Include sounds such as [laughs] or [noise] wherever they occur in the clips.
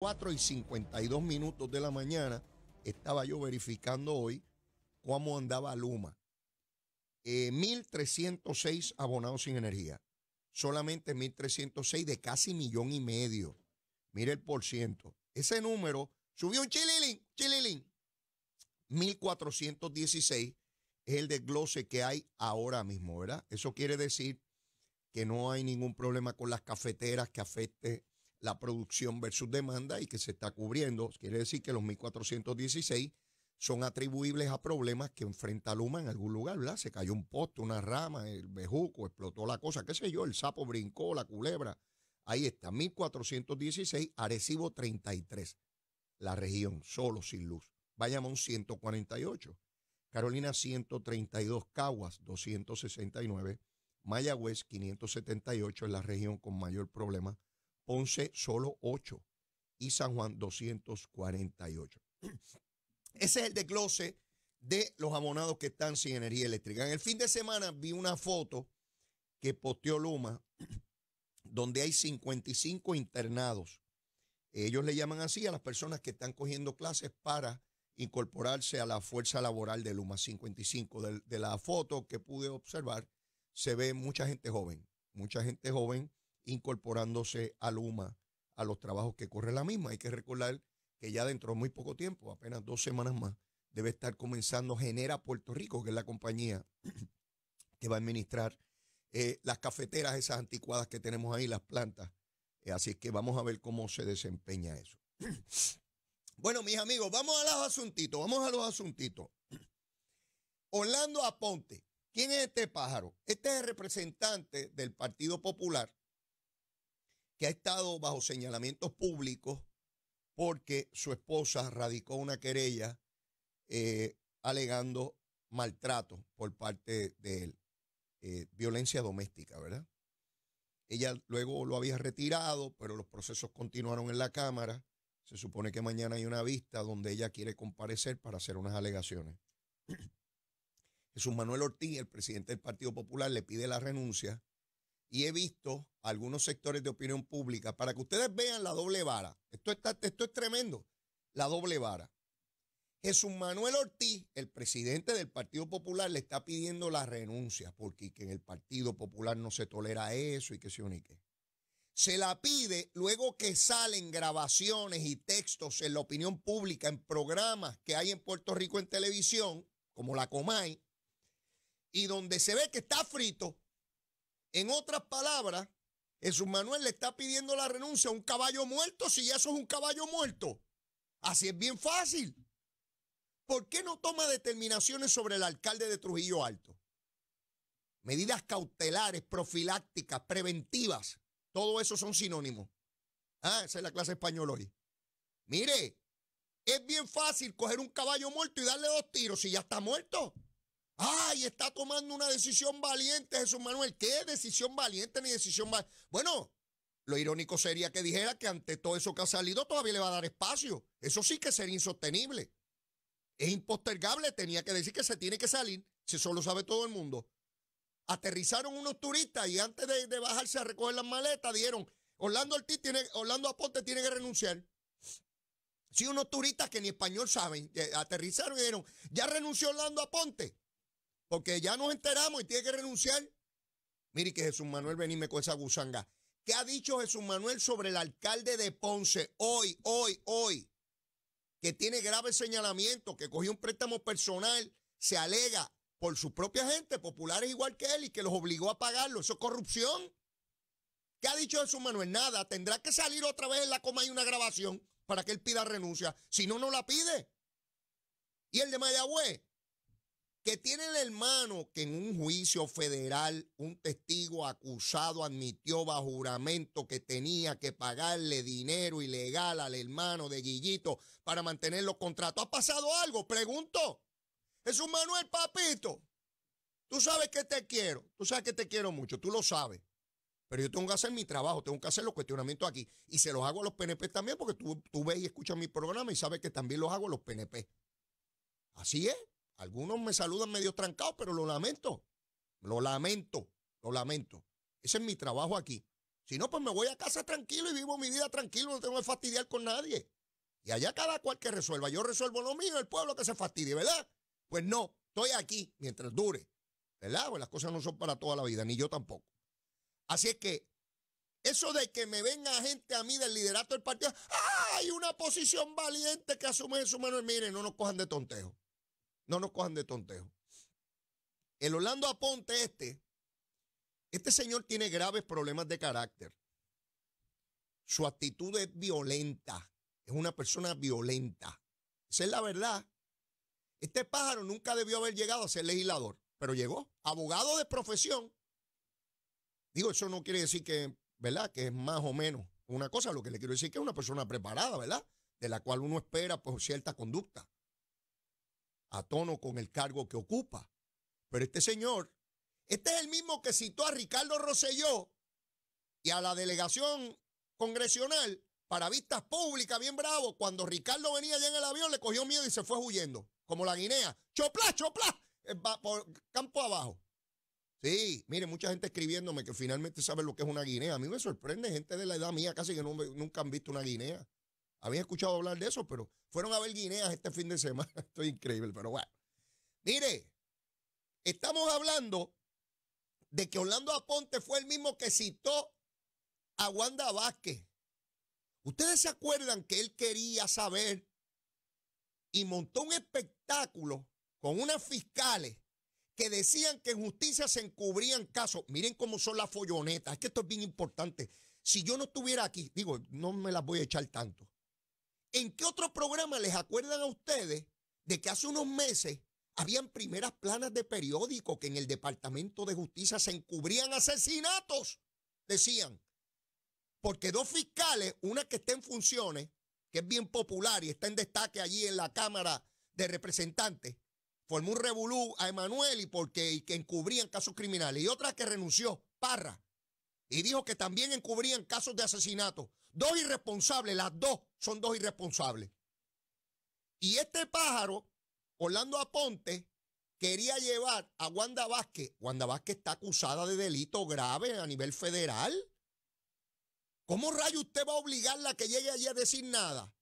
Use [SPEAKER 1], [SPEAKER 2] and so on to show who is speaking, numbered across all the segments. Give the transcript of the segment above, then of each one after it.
[SPEAKER 1] 4 y 52 minutos de la mañana estaba yo verificando hoy cómo andaba Luma. 1.306 eh, abonados sin energía. Solamente 1.306 de casi millón y medio. Mire el por ciento. Ese número subió un chililín, chililín. 1.416 es el desglose que hay ahora mismo, ¿verdad? Eso quiere decir que no hay ningún problema con las cafeteras que afecte la producción versus demanda y que se está cubriendo. Quiere decir que los 1416 son atribuibles a problemas que enfrenta Luma en algún lugar, ¿verdad? Se cayó un poste, una rama, el bejuco, explotó la cosa, qué sé yo, el sapo brincó, la culebra. Ahí está, 1416, Arecibo 33, la región, solo sin luz. Bayamón 148, Carolina 132, Caguas 269, Mayagüez 578 es la región con mayor problema 11, solo 8 y San Juan 248. [clears throat] Ese es el desglose de los abonados que están sin energía eléctrica. En el fin de semana vi una foto que posteó Luma [clears throat] donde hay 55 internados. Ellos le llaman así a las personas que están cogiendo clases para incorporarse a la fuerza laboral de Luma 55. De, de la foto que pude observar, se ve mucha gente joven, mucha gente joven incorporándose a Luma a los trabajos que corre la misma. Hay que recordar que ya dentro de muy poco tiempo, apenas dos semanas más, debe estar comenzando Genera Puerto Rico, que es la compañía que va a administrar eh, las cafeteras esas anticuadas que tenemos ahí, las plantas. Eh, así es que vamos a ver cómo se desempeña eso. [clears throat] bueno, mis amigos, vamos a los asuntitos, vamos a los asuntitos. [clears throat] Orlando Aponte, ¿quién es este pájaro? Este es el representante del Partido Popular que ha estado bajo señalamientos públicos porque su esposa radicó una querella eh, alegando maltrato por parte de él, eh, violencia doméstica, ¿verdad? Ella luego lo había retirado, pero los procesos continuaron en la Cámara. Se supone que mañana hay una vista donde ella quiere comparecer para hacer unas alegaciones. [clears throat] Jesús Manuel Ortiz, el presidente del Partido Popular, le pide la renuncia y he visto algunos sectores de opinión pública para que ustedes vean la doble vara. Esto, está, es tremendo, la doble vara. Jesús Manuel Ortiz, el presidente del Partido Popular, le está pidiendo la renuncia porque que en el Partido Popular no se tolera eso y que se unique. Se la pide luego que salen grabaciones y textos en la opinión pública, en programas que hay en Puerto Rico en televisión, como la Comay, y donde se ve que está frito en otras palabras, Jesús Manuel le está pidiendo la renuncia a un caballo muerto si ya eso es un caballo muerto. Así es bien fácil. ¿Por qué no toma determinaciones sobre el alcalde de Trujillo Alto? Medidas cautelares, profilácticas, preventivas, todo eso son sinónimos. Ah, esa es la clase española hoy. Mire, es bien fácil coger un caballo muerto y darle dos tiros si ya está muerto. Ay, está tomando una decisión valiente, Jesús Manuel. ¿Qué decisión valiente ni decisión valiente? Bueno, lo irónico sería que dijera que ante todo eso que ha salido todavía le va a dar espacio. Eso sí que sería insostenible. Es impostergable, tenía que decir que se tiene que salir, si eso lo sabe todo el mundo. Aterrizaron unos turistas y antes de, bajarse a recoger las maletas dijeron, Orlando Ortiz tiene, Orlando Aponte tiene que renunciar. Sí, unos turistas que ni español saben, aterrizaron y dijeron, ya renunció Orlando Aponte. Porque ya nos enteramos y tiene que renunciar. Mire que Jesús Manuel venime con esa gusanga. ¿Qué ha dicho Jesús Manuel sobre el alcalde de Ponce hoy, hoy, hoy? Que tiene grave señalamiento, que cogió un préstamo personal, se alega por su propia gente, populares igual que él, y que los obligó a pagarlo. Eso es corrupción. ¿Qué ha dicho Jesús Manuel? Nada, tendrá que salir otra vez en la coma y una grabación para que él pida renuncia. Si no, no la pide. Y el de Mayagüez, que tiene el hermano que en un juicio federal un testigo acusado admitió bajo juramento que tenía que pagarle dinero ilegal al hermano de Guillito para mantener los contratos. ¿Ha pasado algo? Pregunto. Jesús Manuel, papito, tú sabes que te quiero, tú sabes que te quiero mucho, tú lo sabes. Pero yo tengo que hacer mi trabajo, tengo que hacer los cuestionamientos aquí. Y se los hago a los PNP también, porque tú, tú ves y escuchas mi programa y sabes que también los hago a los PNP. Así es. Algunos me saludan medio trancados, pero lo lamento. Lo lamento, lo lamento. Ese es mi trabajo aquí. Si no, pues me voy a casa tranquilo y vivo mi vida tranquilo, no tengo que fastidiar con nadie. Y allá cada cual que resuelva. Yo resuelvo lo mío, el pueblo que se fastidie, ¿verdad? Pues no, estoy aquí mientras dure. ¿Verdad? Pues las cosas no son para toda la vida, ni yo tampoco. Así es que eso de que me venga gente a mí del liderato del partido, hay Una posición valiente que asume en su mano. Miren, no nos cojan de tontejo. No nos cojan de tontejo. El Orlando Aponte este, este señor tiene graves problemas de carácter. Su actitud es violenta. Es una persona violenta. Esa es la verdad. Este pájaro nunca debió haber llegado a ser legislador, pero llegó. Abogado de profesión. Digo, eso no quiere decir que, ¿verdad? Que es más o menos una cosa. Lo que le quiero decir es que es una persona preparada, ¿verdad? De la cual uno espera por pues, cierta conducta a tono con el cargo que ocupa. Pero este señor, este es el mismo que citó a Ricardo Rosselló y a la delegación congresional para vistas públicas, bien bravo, cuando Ricardo venía ya en el avión, le cogió miedo y se fue huyendo, como la Guinea. ¡Chopla, chopla! Eh, por campo abajo. Sí, mire, mucha gente escribiéndome que finalmente sabe lo que es una guinea. A mí me sorprende gente de la edad mía casi que nunca han visto una guinea. Había escuchado hablar de eso, pero fueron a ver guineas este fin de semana. [laughs] Esto es increíble, pero bueno. Mire, estamos hablando de que Orlando Aponte fue el mismo que citó a Wanda Vázquez. ¿Ustedes se acuerdan que él quería saber y montó un espectáculo con unas fiscales que decían que en justicia se encubrían casos? Miren cómo son las follonetas, es que esto es bien importante. Si yo no estuviera aquí, digo, no me las voy a echar tanto, ¿En qué otro programa les acuerdan a ustedes de que hace unos meses habían primeras planas de periódico que en el Departamento de Justicia se encubrían asesinatos? Decían, porque dos fiscales, una que está en funciones, que es bien popular y está en destaque allí en la Cámara de Representantes, formó un revolú a Emanuel y porque que encubrían casos criminales, y otra que renunció, Parra, y dijo que también encubrían casos de asesinato. Dos irresponsables, las dos son dos irresponsables. Y este pájaro, Orlando Aponte, quería llevar a Wanda Vázquez. Wanda Vázquez está acusada de delito grave a nivel federal. ¿Cómo rayo usted va a obligarla a que llegue allí a decir nada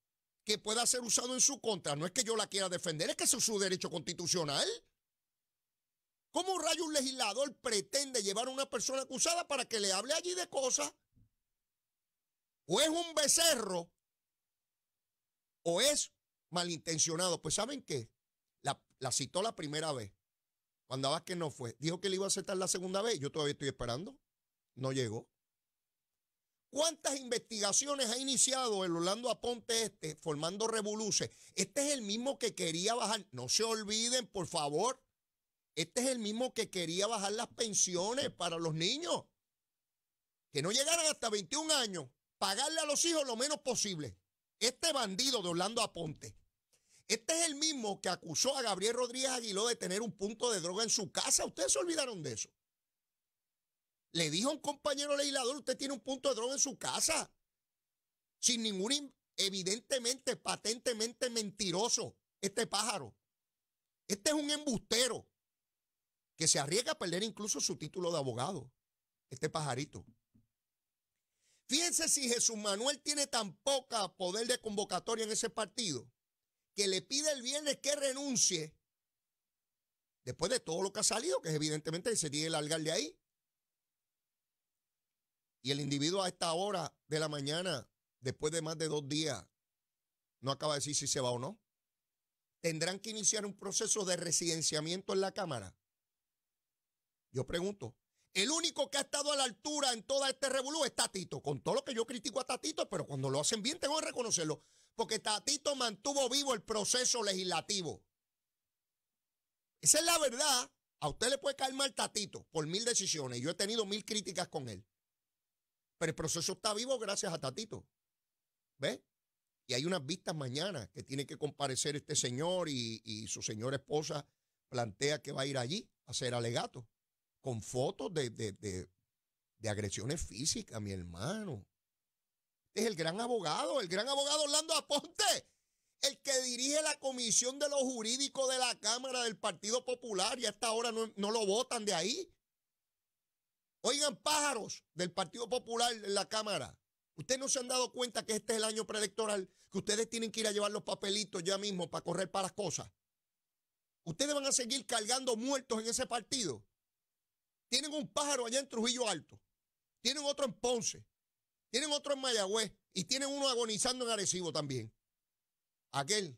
[SPEAKER 1] que pueda ser usado en su contra? No es que yo la quiera defender, es que es su derecho constitucional. ¿Cómo rayo un legislador pretende llevar a una persona acusada para que le hable allí de cosas o es un becerro o es malintencionado. Pues ¿saben qué? La, citó la primera vez. Cuando que no fue, dijo que le iba a aceptar la segunda vez. Yo todavía estoy esperando. No llegó. ¿Cuántas investigaciones ha iniciado el Orlando Aponte este formando Revoluce? Este es el mismo que quería bajar. No se olviden, por favor. Este es el mismo que quería bajar las pensiones para los niños. Que no llegaran hasta 21 años pagarle a los hijos lo menos posible. Este bandido de Orlando Aponte, este es el mismo que acusó a Gabriel Rodríguez Aguiló de tener un punto de droga en su casa. Ustedes se olvidaron de eso. Le dijo a un compañero legislador, usted tiene un punto de droga en su casa. Sin ningún, evidentemente, patentemente mentiroso, este pájaro. Este es un embustero que se arriesga a perder incluso su título de abogado, este pajarito. Fíjense si Jesús Manuel tiene tan poca poder de convocatoria en ese partido que le pide el viernes que renuncie después de todo lo que ha salido, que evidentemente se tiene que largar de ahí. Y el individuo a esta hora de la mañana, después de más de dos días, no acaba de decir si se va o no. Tendrán que iniciar un proceso de residenciamiento en la Cámara. Yo pregunto, el único que ha estado a la altura en toda este revolú es Tatito. Con todo lo que yo critico a Tatito, pero cuando lo hacen bien tengo que reconocerlo. Porque Tatito mantuvo vivo el proceso legislativo. Esa es la verdad. A usted le puede caer mal Tatito por mil decisiones. Yo he tenido mil críticas con él. Pero el proceso está vivo gracias a Tatito. ¿Ves? Y hay unas vistas mañana que tiene que comparecer este señor y, y su señora esposa plantea que va a ir allí a hacer alegato con fotos de, agresiones físicas, mi hermano. es el gran abogado, el gran abogado Orlando Aponte, el que dirige la comisión de lo Jurídico de la Cámara del Partido Popular y hasta ahora no, no lo votan de ahí. Oigan, pájaros del Partido Popular en la Cámara. Ustedes no se han dado cuenta que este es el año preelectoral, que ustedes tienen que ir a llevar los papelitos ya mismo para correr para las cosas. Ustedes van a seguir cargando muertos en ese partido. Tienen un pájaro allá en Trujillo Alto, tienen otro en Ponce, tienen otro en Mayagüez y tienen uno agonizando en Arecibo también. Aquel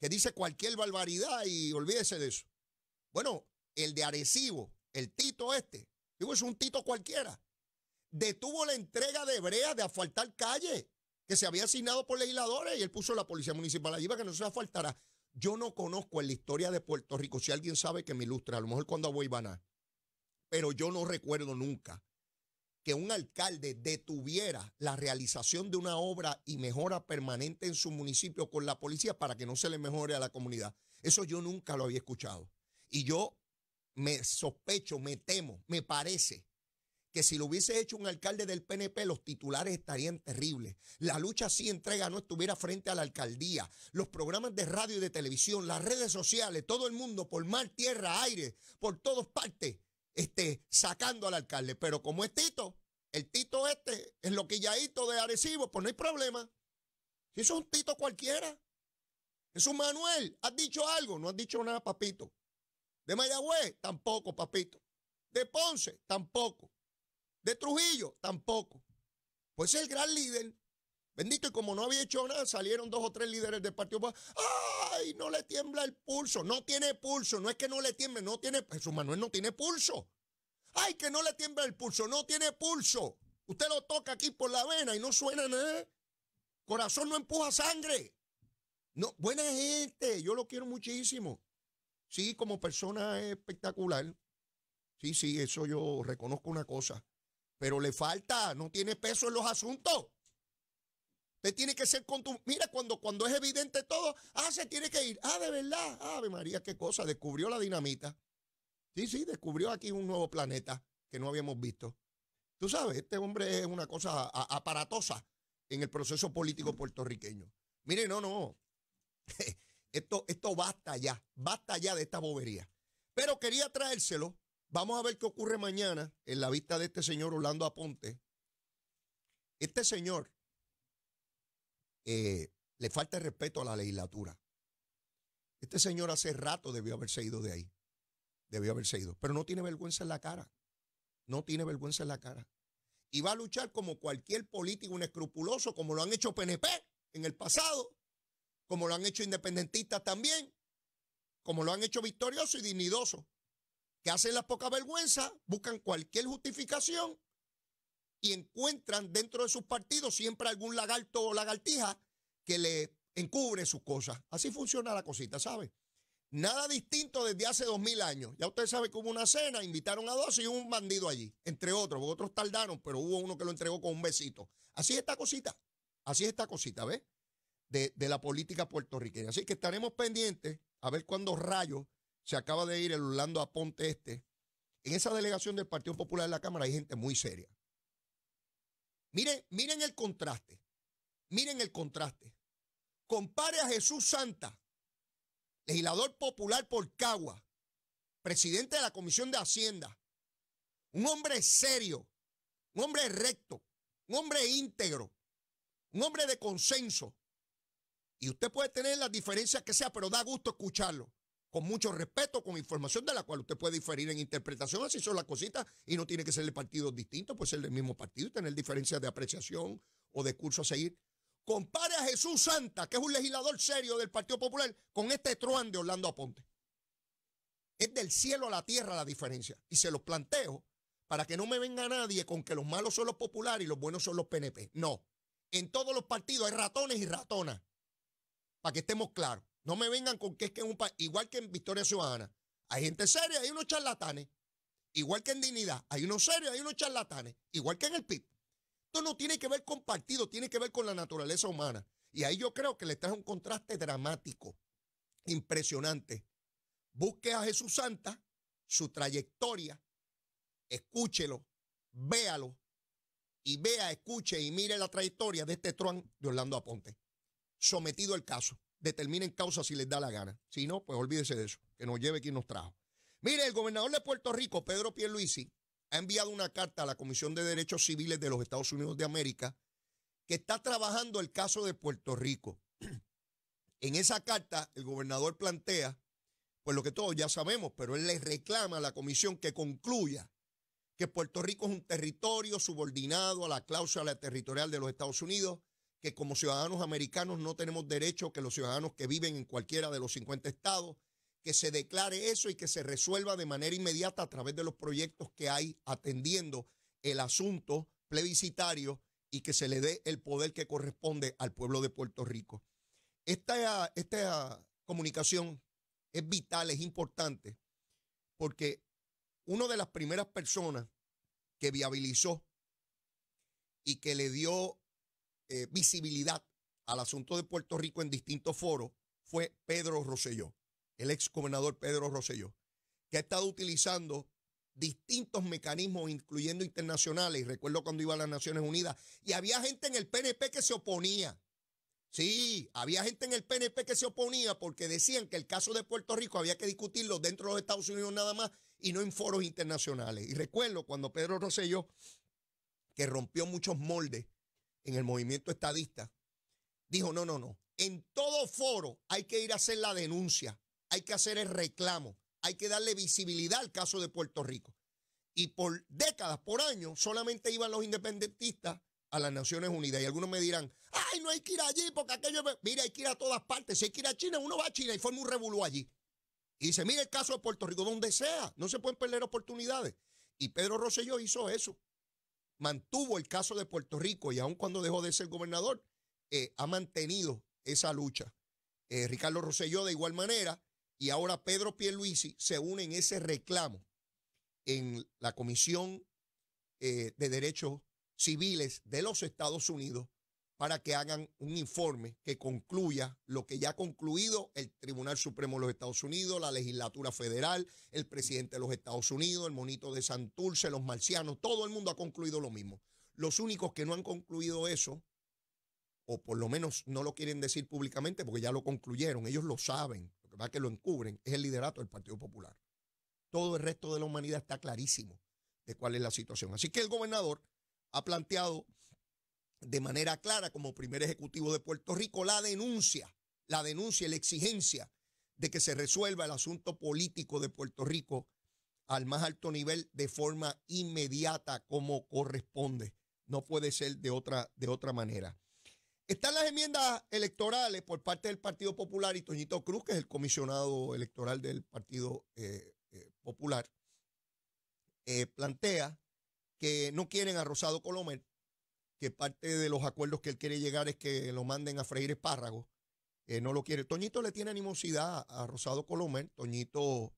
[SPEAKER 1] que dice cualquier barbaridad y olvídese de eso. Bueno, el de Arecibo, el Tito este, digo, es un Tito cualquiera, detuvo la entrega de brea de asfaltar calle que se había asignado por legisladores y él puso la policía municipal allí para que no se asfaltara. Yo no conozco en la historia de Puerto Rico, si alguien sabe que me ilustre, a lo mejor cuando voy a pero yo no recuerdo nunca que un alcalde detuviera la realización de una obra y mejora permanente en su municipio con la policía para que no se le mejore a la comunidad. Eso yo nunca lo había escuchado. Y yo me sospecho, me temo, me parece que si lo hubiese hecho un alcalde del PNP, los titulares estarían terribles. La lucha sí entrega no estuviera frente a la alcaldía. Los programas de radio y de televisión, las redes sociales, todo el mundo, por mar, tierra, aire, por todas partes, este, sacando al alcalde. Pero como es Tito, el Tito este es lo que ya de Arecibo, pues no hay problema. Si eso es un Tito cualquiera. Es un Manuel, ¿has dicho algo? No has dicho nada, papito. De Mayagüez, tampoco, papito. De Ponce, tampoco. De Trujillo, tampoco. Pues es el gran líder. Bendito, y como no había hecho nada, salieron dos o tres líderes del Partido ¡Ay, no le tiembla el pulso! No tiene pulso. No es que no le tiemble, no tiene... Jesús Manuel no tiene pulso. ¡Ay, que no le tiembla el pulso! No tiene pulso. Usted lo toca aquí por la vena y no suena nada. Corazón no empuja sangre. No, buena gente, yo lo quiero muchísimo. Sí, como persona espectacular. Sí, sí, eso yo reconozco una cosa. Pero le falta, no tiene peso en los asuntos. Usted tiene que ser con tu. Mira, cuando, cuando es evidente todo, ah, se tiene que ir. Ah, de verdad. Ave María, qué cosa. Descubrió la dinamita. Sí, sí, descubrió aquí un nuevo planeta que no habíamos visto. Tú sabes, este hombre es una cosa aparatosa en el proceso político puertorriqueño. Mire, no, no. [laughs] Esto, esto basta ya. Basta ya de esta bobería. Pero quería traérselo. Vamos a ver qué ocurre mañana en la vista de este señor Orlando Aponte. Este señor eh, le falta respeto a la legislatura. Este señor hace rato debió haberse ido de ahí. Debió haberse ido. Pero no tiene vergüenza en la cara. No tiene vergüenza en la cara. Y va a luchar como cualquier político escrupuloso, como lo han hecho PNP en el pasado, como lo han hecho independentistas también, como lo han hecho victorioso y dignidoso, que hacen las pocas vergüenza, buscan cualquier justificación y encuentran dentro de sus partidos siempre algún lagarto o lagartija que le encubre sus cosas. Así funciona la cosita, ¿sabe? Nada distinto desde hace dos mil años. Ya usted sabe que hubo una cena, invitaron a dos y un bandido allí, entre otros, otros tardaron, pero hubo uno que lo entregó con un besito. Así es esta cosita, así es esta cosita, ¿ves? De, la política puertorriqueña. Así que estaremos pendientes a ver cuándo rayo se acaba de ir el a Ponte este. En esa delegación del Partido Popular de la Cámara hay gente muy seria. Miren, miren el contraste. Miren el contraste. Compare a Jesús Santa, legislador popular por Cagua, presidente de la Comisión de Hacienda, un hombre serio, un hombre recto, un hombre íntegro, un hombre de consenso. Y usted puede tener las diferencias que sea, pero da gusto escucharlo con mucho respeto, con información de la cual usted puede diferir en interpretación, así son las cositas, y no tiene que ser de partidos distintos, puede ser del mismo partido y tener diferencias de apreciación o de curso a seguir. Compare a Jesús Santa, que es un legislador serio del Partido Popular, con este truán de Orlando Aponte. Es del cielo a la tierra la diferencia. Y se los planteo para que no me venga nadie con que los malos son los populares y los buenos son los PNP. No. En todos los partidos hay ratones y ratonas. Para que estemos claros. No me vengan con que es que es un país, igual que en Victoria Ciudadana, hay gente seria, hay unos charlatanes. Igual que en Dignidad, hay unos serios, hay unos charlatanes. Igual que en el PIB. Esto no tiene que ver con partido, tiene que ver con la naturaleza humana. Y ahí yo creo que le trae un contraste dramático, impresionante. Busque a Jesús Santa, su trayectoria, escúchelo, véalo y vea, escuche y mire la trayectoria de este truán de Orlando Aponte. Sometido al caso determinen causa si les da la gana. Si no, pues olvídese de eso, que nos lleve quien nos trajo. Mire, el gobernador de Puerto Rico, Pedro Pierluisi, ha enviado una carta a la Comisión de Derechos Civiles de los Estados Unidos de América que está trabajando el caso de Puerto Rico. [clears throat] En esa carta, el gobernador plantea, pues lo que todos ya sabemos, pero él le reclama a la comisión que concluya que Puerto Rico es un territorio subordinado a la cláusula territorial de los Estados Unidos que como ciudadanos americanos no tenemos derecho que los ciudadanos que viven en cualquiera de los 50 estados, que se declare eso y que se resuelva de manera inmediata a través de los proyectos que hay atendiendo el asunto plebiscitario y que se le dé el poder que corresponde al pueblo de Puerto Rico. Esta, esta comunicación es vital, es importante, porque una de las primeras personas que viabilizó y que le dio eh, visibilidad al asunto de Puerto Rico en distintos foros fue Pedro Rosselló, el ex gobernador Pedro Rosselló, que ha estado utilizando distintos mecanismos, incluyendo internacionales. Y recuerdo cuando iba a las Naciones Unidas y había gente en el PNP que se oponía. Sí, había gente en el PNP que se oponía porque decían que el caso de Puerto Rico había que discutirlo dentro de los Estados Unidos nada más y no en foros internacionales. Y recuerdo cuando Pedro Rosselló, que rompió muchos moldes en el movimiento estadista, dijo, no, no, no, en todo foro hay que ir a hacer la denuncia, hay que hacer el reclamo, hay que darle visibilidad al caso de Puerto Rico. Y por décadas, por años, solamente iban los independentistas a las Naciones Unidas. Y algunos me dirán, ay, no hay que ir allí porque aquello... Mira, hay que ir a todas partes. Si hay que ir a China, uno va a China y forma un revuelo allí. Y dice, mira el caso de Puerto Rico, donde sea, no se pueden perder oportunidades. Y Pedro Rosselló hizo eso mantuvo el caso de Puerto Rico y aun cuando dejó de ser gobernador, eh, ha mantenido esa lucha. Eh, Ricardo Rosselló de igual manera y ahora Pedro Pierluisi se une en ese reclamo en la Comisión eh, de Derechos Civiles de los Estados Unidos para que hagan un informe que concluya lo que ya ha concluido el Tribunal Supremo de los Estados Unidos, la legislatura federal, el presidente de los Estados Unidos, el monito de Santurce, los marcianos, todo el mundo ha concluido lo mismo. Los únicos que no han concluido eso, o por lo menos no lo quieren decir públicamente porque ya lo concluyeron, ellos lo saben, lo que pasa es que lo encubren, es el liderato del Partido Popular. Todo el resto de la humanidad está clarísimo de cuál es la situación. Así que el gobernador ha planteado de manera clara como primer ejecutivo de Puerto Rico la denuncia, la denuncia, la exigencia de que se resuelva el asunto político de Puerto Rico al más alto nivel de forma inmediata como corresponde. No puede ser de otra, de otra manera. Están las enmiendas electorales por parte del Partido Popular y Toñito Cruz, que es el comisionado electoral del Partido eh, eh, Popular, eh, plantea que no quieren a Rosado Colomer que parte de los acuerdos que él quiere llegar es que lo manden a freír espárragos. Eh, no lo quiere. Toñito le tiene animosidad a Rosado Colomer. Toñito,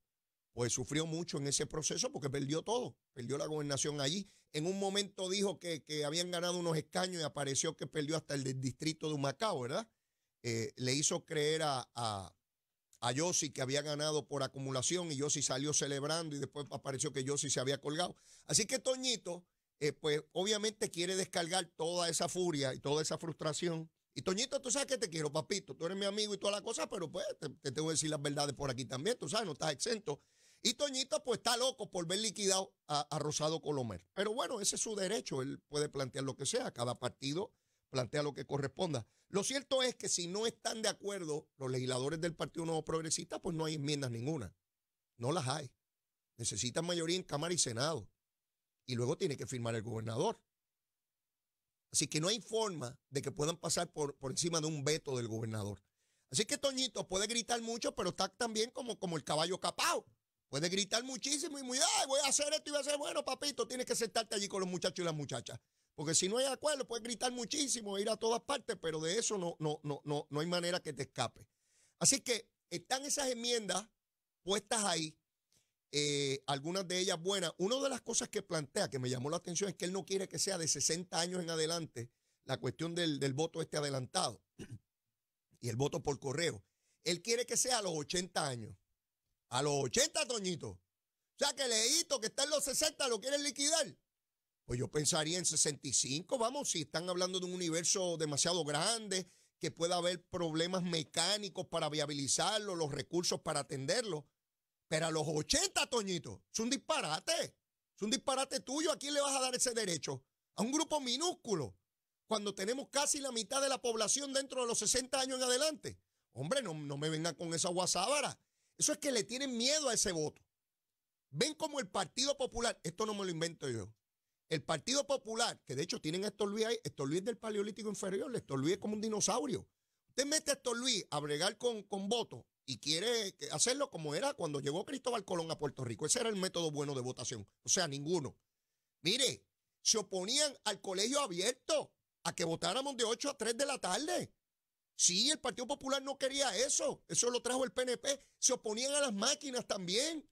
[SPEAKER 1] pues sufrió mucho en ese proceso porque perdió todo. Perdió la gobernación allí. En un momento dijo que, habían ganado unos escaños y apareció que perdió hasta el del distrito de Humacao, ¿verdad? Eh, le hizo creer a, a, a Yossi que había ganado por acumulación y Yossi salió celebrando y después apareció que Yossi se había colgado. Así que Toñito eh, pues obviamente quiere descargar toda esa furia y toda esa frustración. Y Toñito, tú sabes que te quiero, papito, tú eres mi amigo y toda la cosa, pero pues te, tengo que decir las verdades por aquí también, tú sabes, no estás exento. Y Toñito, pues está loco por ver liquidado a, a, Rosado Colomer. Pero bueno, ese es su derecho. Él puede plantear lo que sea. Cada partido plantea lo que corresponda. Lo cierto es que si no están de acuerdo los legisladores del Partido Nuevo Progresista, pues no hay enmiendas ninguna. No las hay. Necesitan mayoría en Cámara y Senado y luego tiene que firmar el gobernador. Así que no hay forma de que puedan pasar por, por encima de un veto del gobernador. Así que Toñito puede gritar mucho, pero está también como, como el caballo capao. Puede gritar muchísimo y muy, ay, voy a hacer esto y voy a hacer, bueno, papito, tienes que sentarte allí con los muchachos y las muchachas. Porque si no hay acuerdo, puedes gritar muchísimo, e ir a todas partes, pero de eso no, no, no, no, no hay manera que te escape. Así que están esas enmiendas puestas ahí. Eh, algunas de ellas buenas. Una de las cosas que plantea, que me llamó la atención, es que él no quiere que sea de 60 años en adelante la cuestión del, voto este adelantado [clears throat] y el voto por correo. Él quiere que sea a los 80 años. A los 80, Toñito. O sea, que leíto que está en los 60, lo quiere liquidar. Pues yo pensaría en 65, vamos, si están hablando de un universo demasiado grande, que pueda haber problemas mecánicos para viabilizarlo, los recursos para atenderlo. Pero a los 80, Toñito, es un disparate. Es un disparate tuyo. ¿A quién le vas a dar ese derecho? A un grupo minúsculo. Cuando tenemos casi la mitad de la población dentro de los 60 años en adelante. Hombre, no, me vengan con esa guasábara. Eso es que le tienen miedo a ese voto. Ven como el Partido Popular, esto no me lo invento yo. El Partido Popular, que de hecho tienen a Héctor Luis ahí, Luis es del Paleolítico Inferior, Héctor Luis es como un dinosaurio. Usted mete a Héctor Luis a bregar con, con votos y quiere hacerlo como era cuando llegó Cristóbal Colón a Puerto Rico. Ese era el método bueno de votación. O sea, ninguno. Mire, se oponían al colegio abierto a que votáramos de 8 a 3 de la tarde. Sí, el Partido Popular no quería eso. Eso lo trajo el PNP. Se oponían a las máquinas también.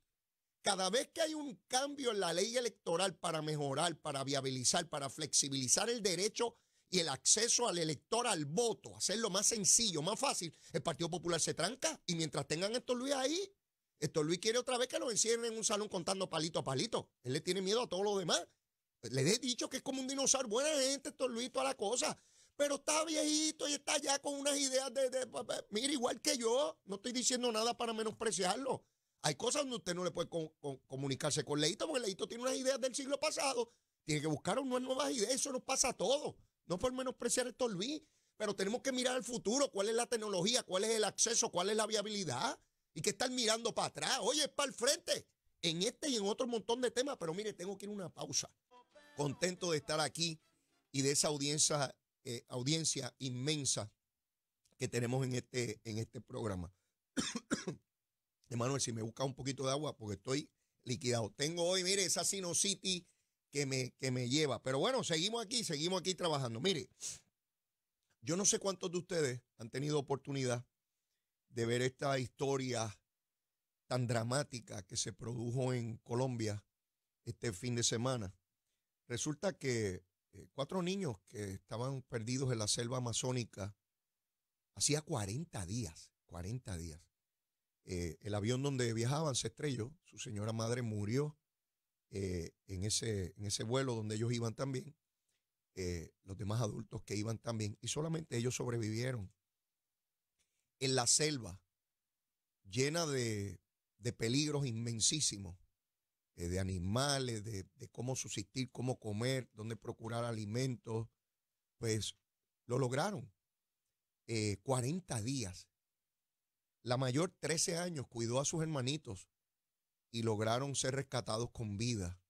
[SPEAKER 1] Cada vez que hay un cambio en la ley electoral para mejorar, para viabilizar, para flexibilizar el derecho y el acceso al elector al voto, hacerlo más sencillo, más fácil, el Partido Popular se tranca y mientras tengan estos Luis ahí, estos Luis quiere otra vez que lo encierren en un salón contando palito a palito. Él le tiene miedo a todos los demás. le he dicho que es como un dinosaurio, buena gente, estos Luis, toda la cosa. Pero está viejito y está ya con unas ideas de, de, Mira, igual que yo, no estoy diciendo nada para menospreciarlo. Hay cosas donde usted no le puede comunicarse con Leito, porque Leito tiene unas ideas del siglo pasado. Tiene que buscar unas nuevas ideas. Eso nos pasa a todos. No por menospreciar esto, Luis, pero tenemos que mirar al futuro, cuál es la tecnología, cuál es el acceso, cuál es la viabilidad. Y que están mirando para atrás. Oye, es para el frente. En este y en otro montón de temas. Pero mire, tengo que ir a una pausa. Contento de estar aquí y de esa audiencia, eh, audiencia inmensa que tenemos en este, en este programa. [coughs] Emanuel, si me busca un poquito de agua, porque estoy liquidado. Tengo hoy, mire, esa sinusitis que me, lleva. Pero bueno, seguimos aquí, seguimos aquí trabajando. Mire, yo no sé cuántos de ustedes han tenido oportunidad de ver esta historia tan dramática que se produjo en Colombia este fin de semana. Resulta que eh, cuatro niños que estaban perdidos en la selva amazónica hacía 40 días, 40 días. Eh, el avión donde viajaban se estrelló, su señora madre murió, eh, en, ese, en ese vuelo donde ellos iban también, eh, los demás adultos que iban también, y solamente ellos sobrevivieron. En la selva, llena de, peligros inmensísimos, eh, de animales, de, cómo subsistir, cómo comer, dónde procurar alimentos, pues lo lograron. 40 días. La mayor, 13 años, cuidó a sus hermanitos y lograron ser rescatados con vida.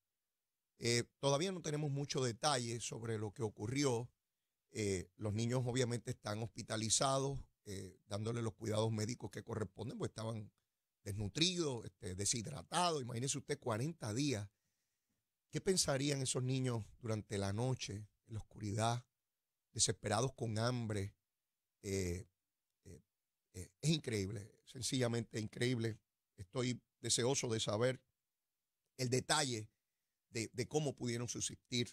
[SPEAKER 1] Eh, todavía no tenemos mucho detalle sobre lo que ocurrió. Eh, los niños obviamente están hospitalizados, eh, dándole los cuidados médicos que corresponden, porque estaban desnutridos, este, deshidratados. Imagínese usted 40 días. ¿Qué pensarían esos niños durante la noche, en la oscuridad, desesperados con hambre? es increíble, sencillamente increíble. Estoy deseoso de saber el detalle de, cómo pudieron subsistir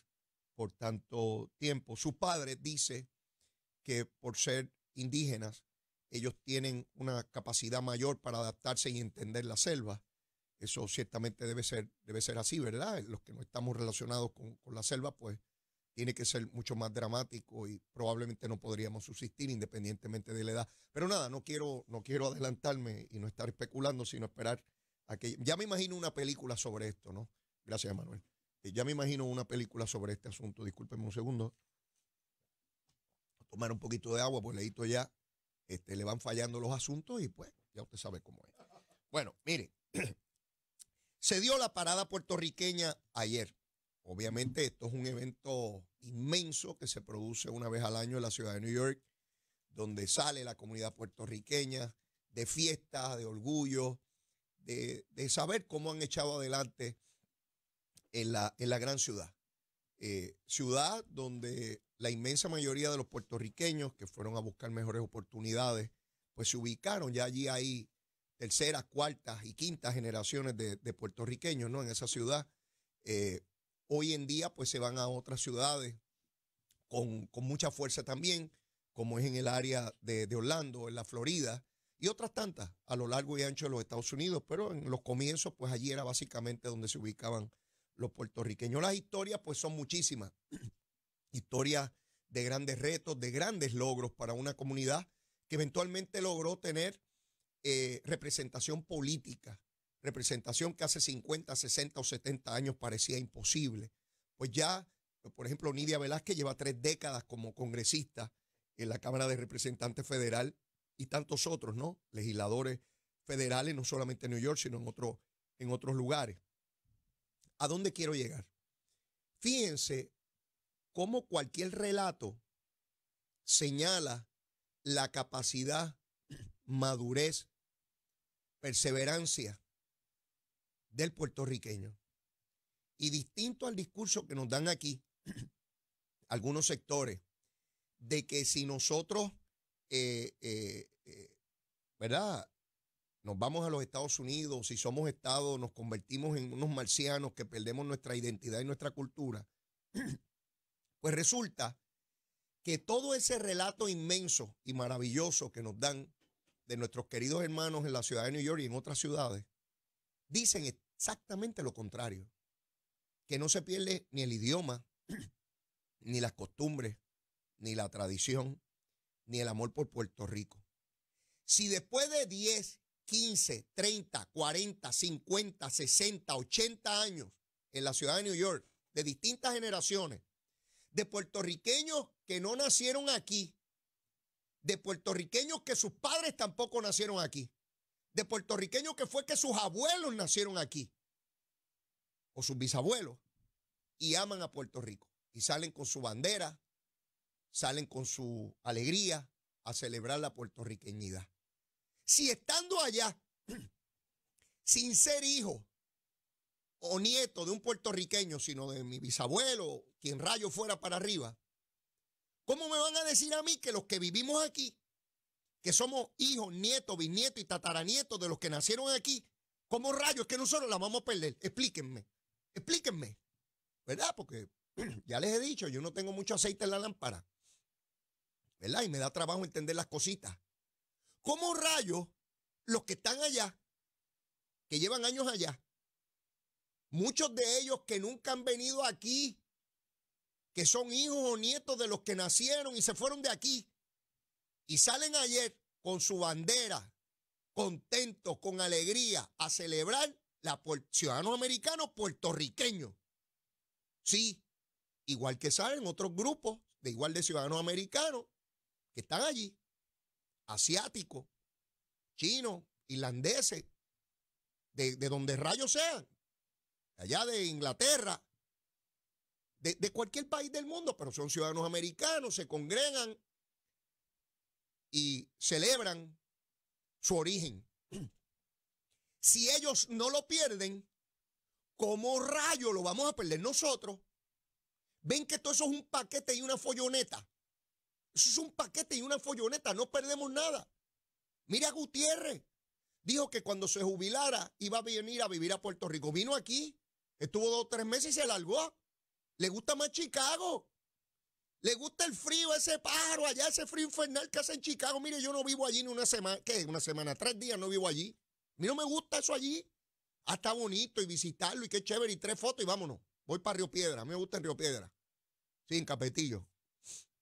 [SPEAKER 1] por tanto tiempo. Su padre dice que por ser indígenas, ellos tienen una capacidad mayor para adaptarse y entender la selva. Eso ciertamente debe ser, debe ser así, ¿verdad? Los que no estamos relacionados con, con la selva, pues tiene que ser mucho más dramático y probablemente no podríamos subsistir independientemente de la edad. Pero nada, no quiero, no quiero adelantarme y no estar especulando, sino esperar ya me imagino una película sobre esto, ¿no? Gracias, Manuel. Ya me imagino una película sobre este asunto. Discúlpeme un segundo. Tomar un poquito de agua, pues leíto ya. Este, le van fallando los asuntos y pues ya usted sabe cómo es. Bueno, mire, [clears throat] se dio la parada puertorriqueña ayer. Obviamente esto es un evento inmenso que se produce una vez al año en la ciudad de New York, donde sale la comunidad puertorriqueña de fiestas, de orgullo, de, saber cómo han echado adelante en la, gran ciudad. Eh, ciudad donde la inmensa mayoría de los puertorriqueños que fueron a buscar mejores oportunidades, pues se ubicaron ya allí hay terceras, cuartas y quintas generaciones de, puertorriqueños ¿no? en esa ciudad. Eh, hoy en día pues se van a otras ciudades con, mucha fuerza también, como es en el área de, de Orlando, en la Florida, y otras tantas a lo largo y ancho de los Estados Unidos, pero en los comienzos, pues allí era básicamente donde se ubicaban los puertorriqueños. Las historias, pues son muchísimas. [clears throat] historias de grandes retos, de grandes logros para una comunidad que eventualmente logró tener eh, representación política, representación que hace 50, 60 o 70 años parecía imposible. Pues ya, por ejemplo, Nidia Velázquez lleva tres décadas como congresista en la Cámara de Representantes Federal y tantos otros, ¿no? Legisladores federales, no solamente en New York, sino en, en otros lugares. ¿A dónde quiero llegar? Fíjense cómo cualquier relato señala la capacidad, madurez, perseverancia del puertorriqueño. Y distinto al discurso que nos dan aquí [clears throat] algunos sectores, de que si nosotros eh, eh, eh, ¿verdad? Nos vamos a los Estados Unidos, si somos Estados, nos convertimos en unos marcianos que perdemos nuestra identidad y nuestra cultura. [clears throat] Pues resulta que todo ese relato inmenso y maravilloso que nos dan de nuestros queridos hermanos en la ciudad de New York y en otras ciudades, dicen exactamente lo contrario, que no se pierde ni el idioma, [clears throat] ni las costumbres, ni la tradición, ni el amor por Puerto Rico. Si después de 10, 15, 30, 40, 50, 60, 80 años en la ciudad de New York, de distintas generaciones, de puertorriqueños que no nacieron aquí, de puertorriqueños que sus padres tampoco nacieron aquí, de puertorriqueños que fue que sus abuelos nacieron aquí, o sus bisabuelos, y aman a Puerto Rico, y salen con su bandera, salen con su alegría a celebrar la puertorriqueñidad. Si estando allá, [clears throat] sin ser hijo o nieto de un puertorriqueño, sino de mi bisabuelo, quien rayo fuera para arriba, ¿cómo me van a decir a mí que los que vivimos aquí, que somos hijos, nietos, bisnietos y tataranietos de los que nacieron aquí, ¿cómo rayos que nosotros la vamos a perder? Explíquenme, explíquenme, ¿verdad? Porque [clears throat] ya les he dicho, yo no tengo mucho aceite en la lámpara. ¿verdad? Y me da trabajo entender las cositas. ¿Cómo rayos los que están allá, que llevan años allá, muchos de ellos que nunca han venido aquí, que son hijos o nietos de los que nacieron y se fueron de aquí, y salen ayer con su bandera, contentos, con alegría, a celebrar la ciudadanos americanos puertorriqueños. Sí, igual que salen otros grupos de igual de ciudadanos americanos que están allí, asiáticos, chinos, irlandeses, de, donde rayos sean, allá de Inglaterra, de, de, cualquier país del mundo, pero son ciudadanos americanos, se congregan y celebran su origen. [clears throat] Si ellos no lo pierden, ¿cómo rayo lo vamos a perder nosotros? Ven que todo eso es un paquete y una folloneta. Eso es un paquete y una folloneta, no perdemos nada. Mira a Gutiérrez. Dijo que cuando se jubilara iba a venir a vivir a Puerto Rico. Vino aquí, estuvo dos o tres meses y se largó. Le gusta más Chicago. Le gusta el frío, ese pájaro allá, ese frío infernal que hace en Chicago. Mire, yo no vivo allí ni una semana, ¿qué? Una semana, tres días no vivo allí. A no me gusta eso allí. Ah, está bonito y visitarlo y qué chévere y tres fotos y vámonos. Voy para Río Piedra, me gusta en Río Piedra. Sí, en Capetillo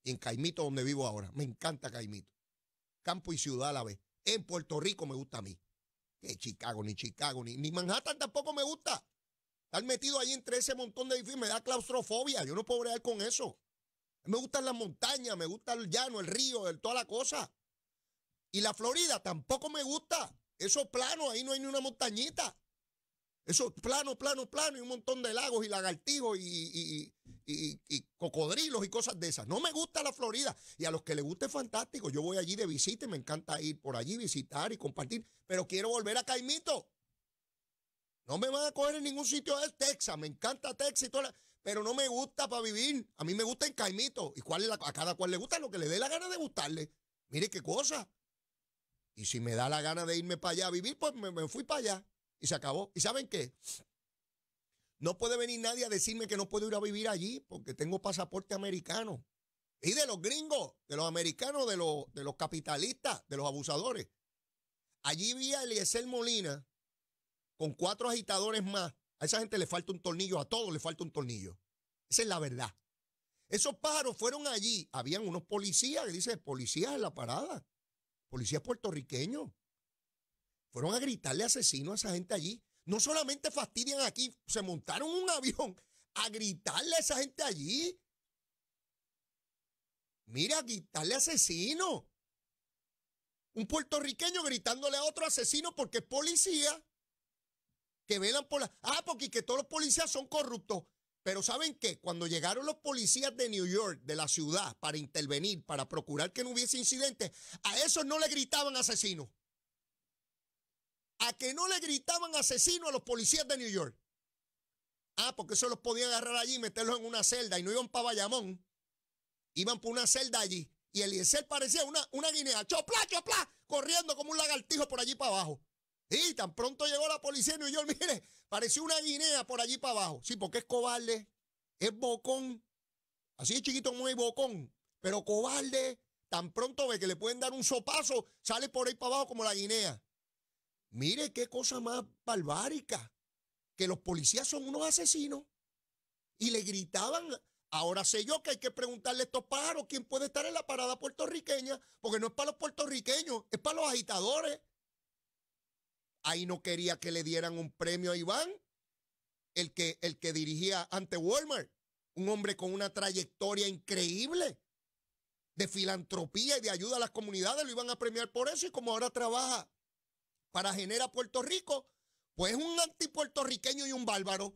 [SPEAKER 1] en Caimito, donde vivo ahora. Me encanta Caimito. Campo y ciudad a la vez. En Puerto Rico me gusta a mí. Que Chicago, ni Chicago, ni, Manhattan tampoco me gusta. Estar metido ahí entre ese montón de edificios me da claustrofobia. Yo no puedo bregar con eso. Me gustan las montañas, me gusta el llano, el río, toda la cosa. Y la Florida tampoco me gusta. Eso plano, ahí no hay ni una montañita. Eso plano, plano, plano, y un montón de lagos y lagartijos y, y, cocodrilos y cosas de esas. No me gusta la Florida. Y a los que les guste es fantástico. Yo voy allí de visita y me encanta ir por allí, visitar y compartir. Pero quiero volver a Caimito. No me van a coger en ningún sitio de Texas. Me encanta Texas y toda la... Pero no me gusta para vivir. A mí me gusta en Caimito. Y cuál a cada cual le gusta lo que le dé la gana de gustarle. Mire qué cosa. Y si me da la gana de irme para allá a vivir, pues me, me fui para allá. Y se acabó. ¿Y saben qué? No puede venir nadie a decirme que no puedo ir a vivir allí porque tengo pasaporte americano. Y de los gringos, de los americanos, de los, de los capitalistas, de los abusadores. Allí vi a Eliezer Molina con cuatro agitadores más. A esa gente le falta un tornillo, a todos le falta un tornillo. Esa es la verdad. Esos pájaros fueron allí. Habían unos policías, que dice, policías en la parada, policías puertorriqueños. Fueron a gritarle asesino a esa gente allí. No solamente fastidian aquí, se montaron un avión a gritarle a esa gente allí. Mira, gritarle asesino. Un puertorriqueño gritándole a otro asesino porque es policía. Que velan por la. Ah, porque que todos los policías son corruptos. Pero ¿saben qué? Cuando llegaron los policías de New York, de la ciudad, para intervenir, para procurar que no hubiese incidente, a esos no le gritaban asesinos a que no le gritaban asesino a los policías de New York. Ah, porque eso los podían agarrar allí y meterlos en una celda y no iban para Bayamón. Iban por una celda allí. Y el Eliezer parecía una, una guinea, chopla, chopla, corriendo como un lagartijo por allí para abajo. Y tan pronto llegó la policía de New York, [laughs] mire, parecía una guinea por allí para abajo. Sí, porque es cobarde, es bocón. Así de chiquito, muy bocón, pero cobarde. Tan pronto ve que le pueden dar un sopazo, sale por ahí para abajo como la guinea. Mire qué cosa más barbárica, que los policías son unos asesinos. Y le gritaban, ahora sé yo que hay que preguntarle a estos pájaros quién puede estar en la parada puertorriqueña, porque no es para los puertorriqueños, es para los agitadores. Ahí no quería que le dieran un premio a Iván, el que, el que dirigía ante Walmart, un hombre con una trayectoria increíble de filantropía y de ayuda a las comunidades, lo iban a premiar por eso y como ahora trabaja para generar Puerto Rico, pues es un antipuertorriqueño y un bárbaro.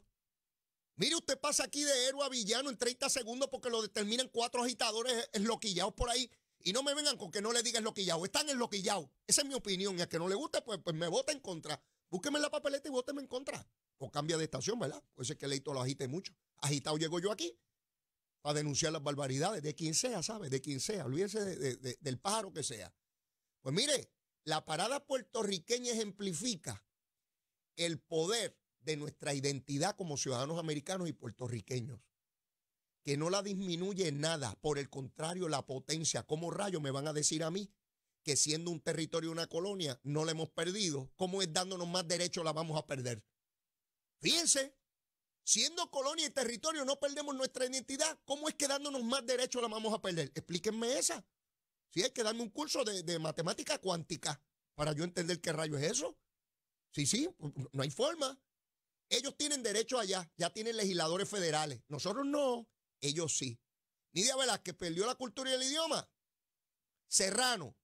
[SPEAKER 1] Mire, usted pasa aquí de héroe a villano en 30 segundos porque lo determinan cuatro agitadores esloquillados por ahí. Y no me vengan con que no le diga esloquillado. Están esloquillados. Esa es mi opinión. Y al que no le guste, pues, pues me vota en contra. Búsqueme la papeleta y vóteme en contra. O cambia de estación, ¿verdad? Pues es que Leito lo agite mucho. Agitado llego yo aquí a denunciar las barbaridades de quien sea, ¿sabe? De quien sea. Olvídense del pájaro que sea. Pues mire, la parada puertorriqueña ejemplifica el poder de nuestra identidad como ciudadanos americanos y puertorriqueños, que no la disminuye en nada, por el contrario, la potencia. ¿Cómo rayo me van a decir a mí que siendo un territorio una colonia no la hemos perdido? ¿Cómo es dándonos más derechos la vamos a perder? Fíjense, siendo colonia y territorio no perdemos nuestra identidad, ¿cómo es que dándonos más derechos la vamos a perder? Explíquenme esa. Si hay que darme un curso de, matemática cuántica para yo entender qué rayo es eso. Sí, sí, no hay forma. Ellos tienen derecho allá, ya tienen legisladores federales. Nosotros no, ellos sí. Nidia que perdió la cultura y el idioma. Serrano,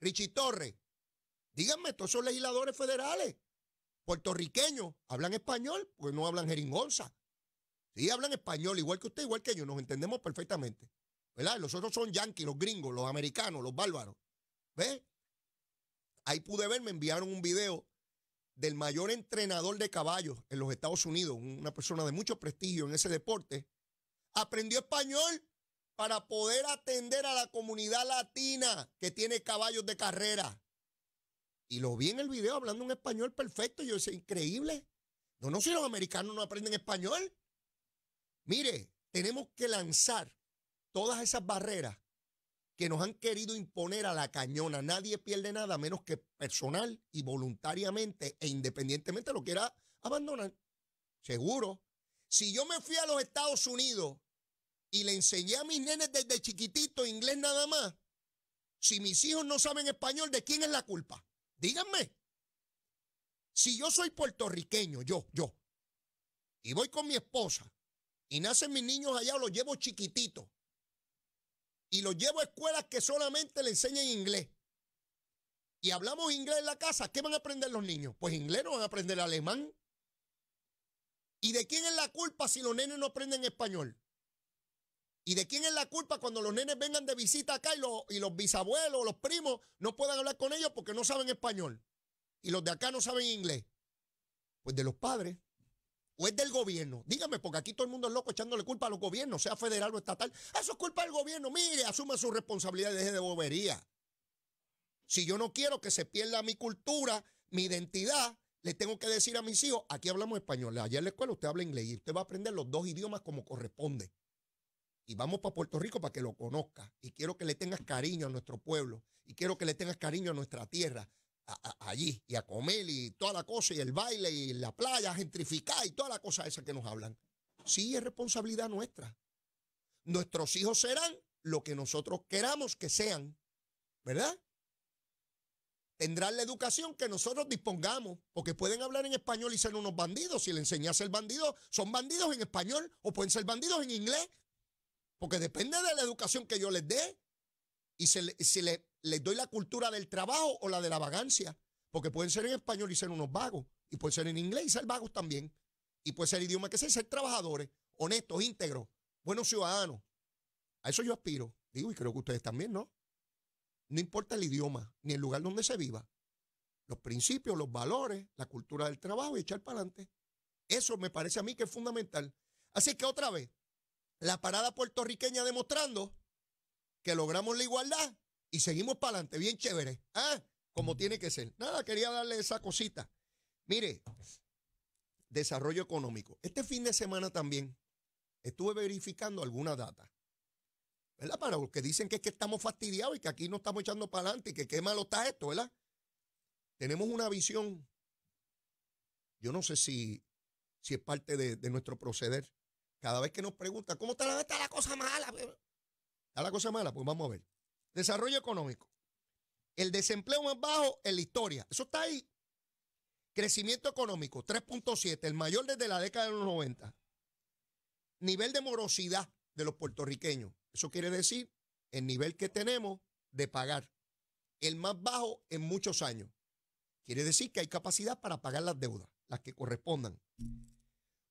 [SPEAKER 1] Richie Torres. Díganme, todos son legisladores federales, puertorriqueños, hablan español, pues no hablan jeringonza. Sí, hablan español, igual que usted, igual que yo, nos entendemos perfectamente. Los otros son yanquis, los gringos, los americanos, los bárbaros. ¿Ves? Ahí pude ver, me enviaron un video del mayor entrenador de caballos en los Estados Unidos, una persona de mucho prestigio en ese deporte, aprendió español para poder atender a la comunidad latina que tiene caballos de carrera. Y lo vi en el video hablando un español perfecto. Yo decía, increíble. No, no, si los americanos no aprenden español. Mire, tenemos que lanzar todas esas barreras que nos han querido imponer a la cañona. Nadie pierde nada menos que personal y voluntariamente e independientemente lo quiera abandonar. Seguro. Si yo me fui a los Estados Unidos y le enseñé a mis nenes desde chiquitito inglés nada más, si mis hijos no saben español, ¿de quién es la culpa? Díganme. Si yo soy puertorriqueño, yo, yo, y voy con mi esposa, y nacen mis niños allá, o los llevo chiquitito y los llevo a escuelas que solamente le enseñan inglés y hablamos inglés en la casa, ¿qué van a aprender los niños? Pues inglés no van a aprender alemán. ¿Y de quién es la culpa si los nenes no aprenden español? ¿Y de quién es la culpa cuando los nenes vengan de visita acá y los, y los bisabuelos o los primos no puedan hablar con ellos porque no saben español? Y los de acá no saben inglés. Pues de los padres o es del gobierno. Dígame, porque aquí todo el mundo es loco echándole culpa a los gobiernos, sea federal o estatal. Eso es culpa del gobierno. Mire, asuma su responsabilidad y deje de bobería. Si yo no quiero que se pierda mi cultura, mi identidad, le tengo que decir a mis hijos, aquí hablamos español, allá en la escuela usted habla inglés y usted va a aprender los dos idiomas como corresponde. Y vamos para Puerto Rico para que lo conozca. Y quiero que le tengas cariño a nuestro pueblo. Y quiero que le tengas cariño a nuestra tierra allí y a comer y toda la cosa, y el baile y la playa, gentrificar y toda la cosa esa que nos hablan. Sí, es responsabilidad nuestra. Nuestros hijos serán lo que nosotros queramos que sean, ¿verdad? Tendrán la educación que nosotros dispongamos, porque pueden hablar en español y ser unos bandidos. Si le enseñas el bandido, son bandidos en español o pueden ser bandidos en inglés, porque depende de la educación que yo les dé. Y se le ¿Les doy la cultura del trabajo o la de la vagancia? Porque pueden ser en español y ser unos vagos. Y pueden ser en inglés y ser vagos también. Y puede ser idioma que sea, ser trabajadores, honestos, íntegros, buenos ciudadanos. A eso yo aspiro. Digo, y creo que ustedes también, ¿no? No importa el idioma ni el lugar donde se viva. Los principios, los valores, la cultura del trabajo y echar para adelante. Eso me parece a mí que es fundamental. Así que otra vez, la parada puertorriqueña demostrando que logramos la igualdad y seguimos para adelante, bien chévere. ¿Ah? Como tiene que ser. Nada, quería darle esa cosita. Mire, desarrollo económico. Este fin de semana también estuve verificando alguna data. ¿Verdad? Para los que dicen que es que estamos fastidiados y que aquí no estamos echando para adelante y que qué malo está esto, ¿verdad? Tenemos una visión. Yo no sé si, si es parte de, nuestro proceder. Cada vez que nos pregunta ¿cómo está la, está la cosa mala? ¿Está la cosa mala? Pues vamos a ver. Desarrollo económico. El desempleo más bajo en la historia. Eso está ahí. Crecimiento económico, 3.7, el mayor desde la década de los 90. Nivel de morosidad de los puertorriqueños. Eso quiere decir el nivel que tenemos de pagar. El más bajo en muchos años. Quiere decir que hay capacidad para pagar las deudas, las que correspondan.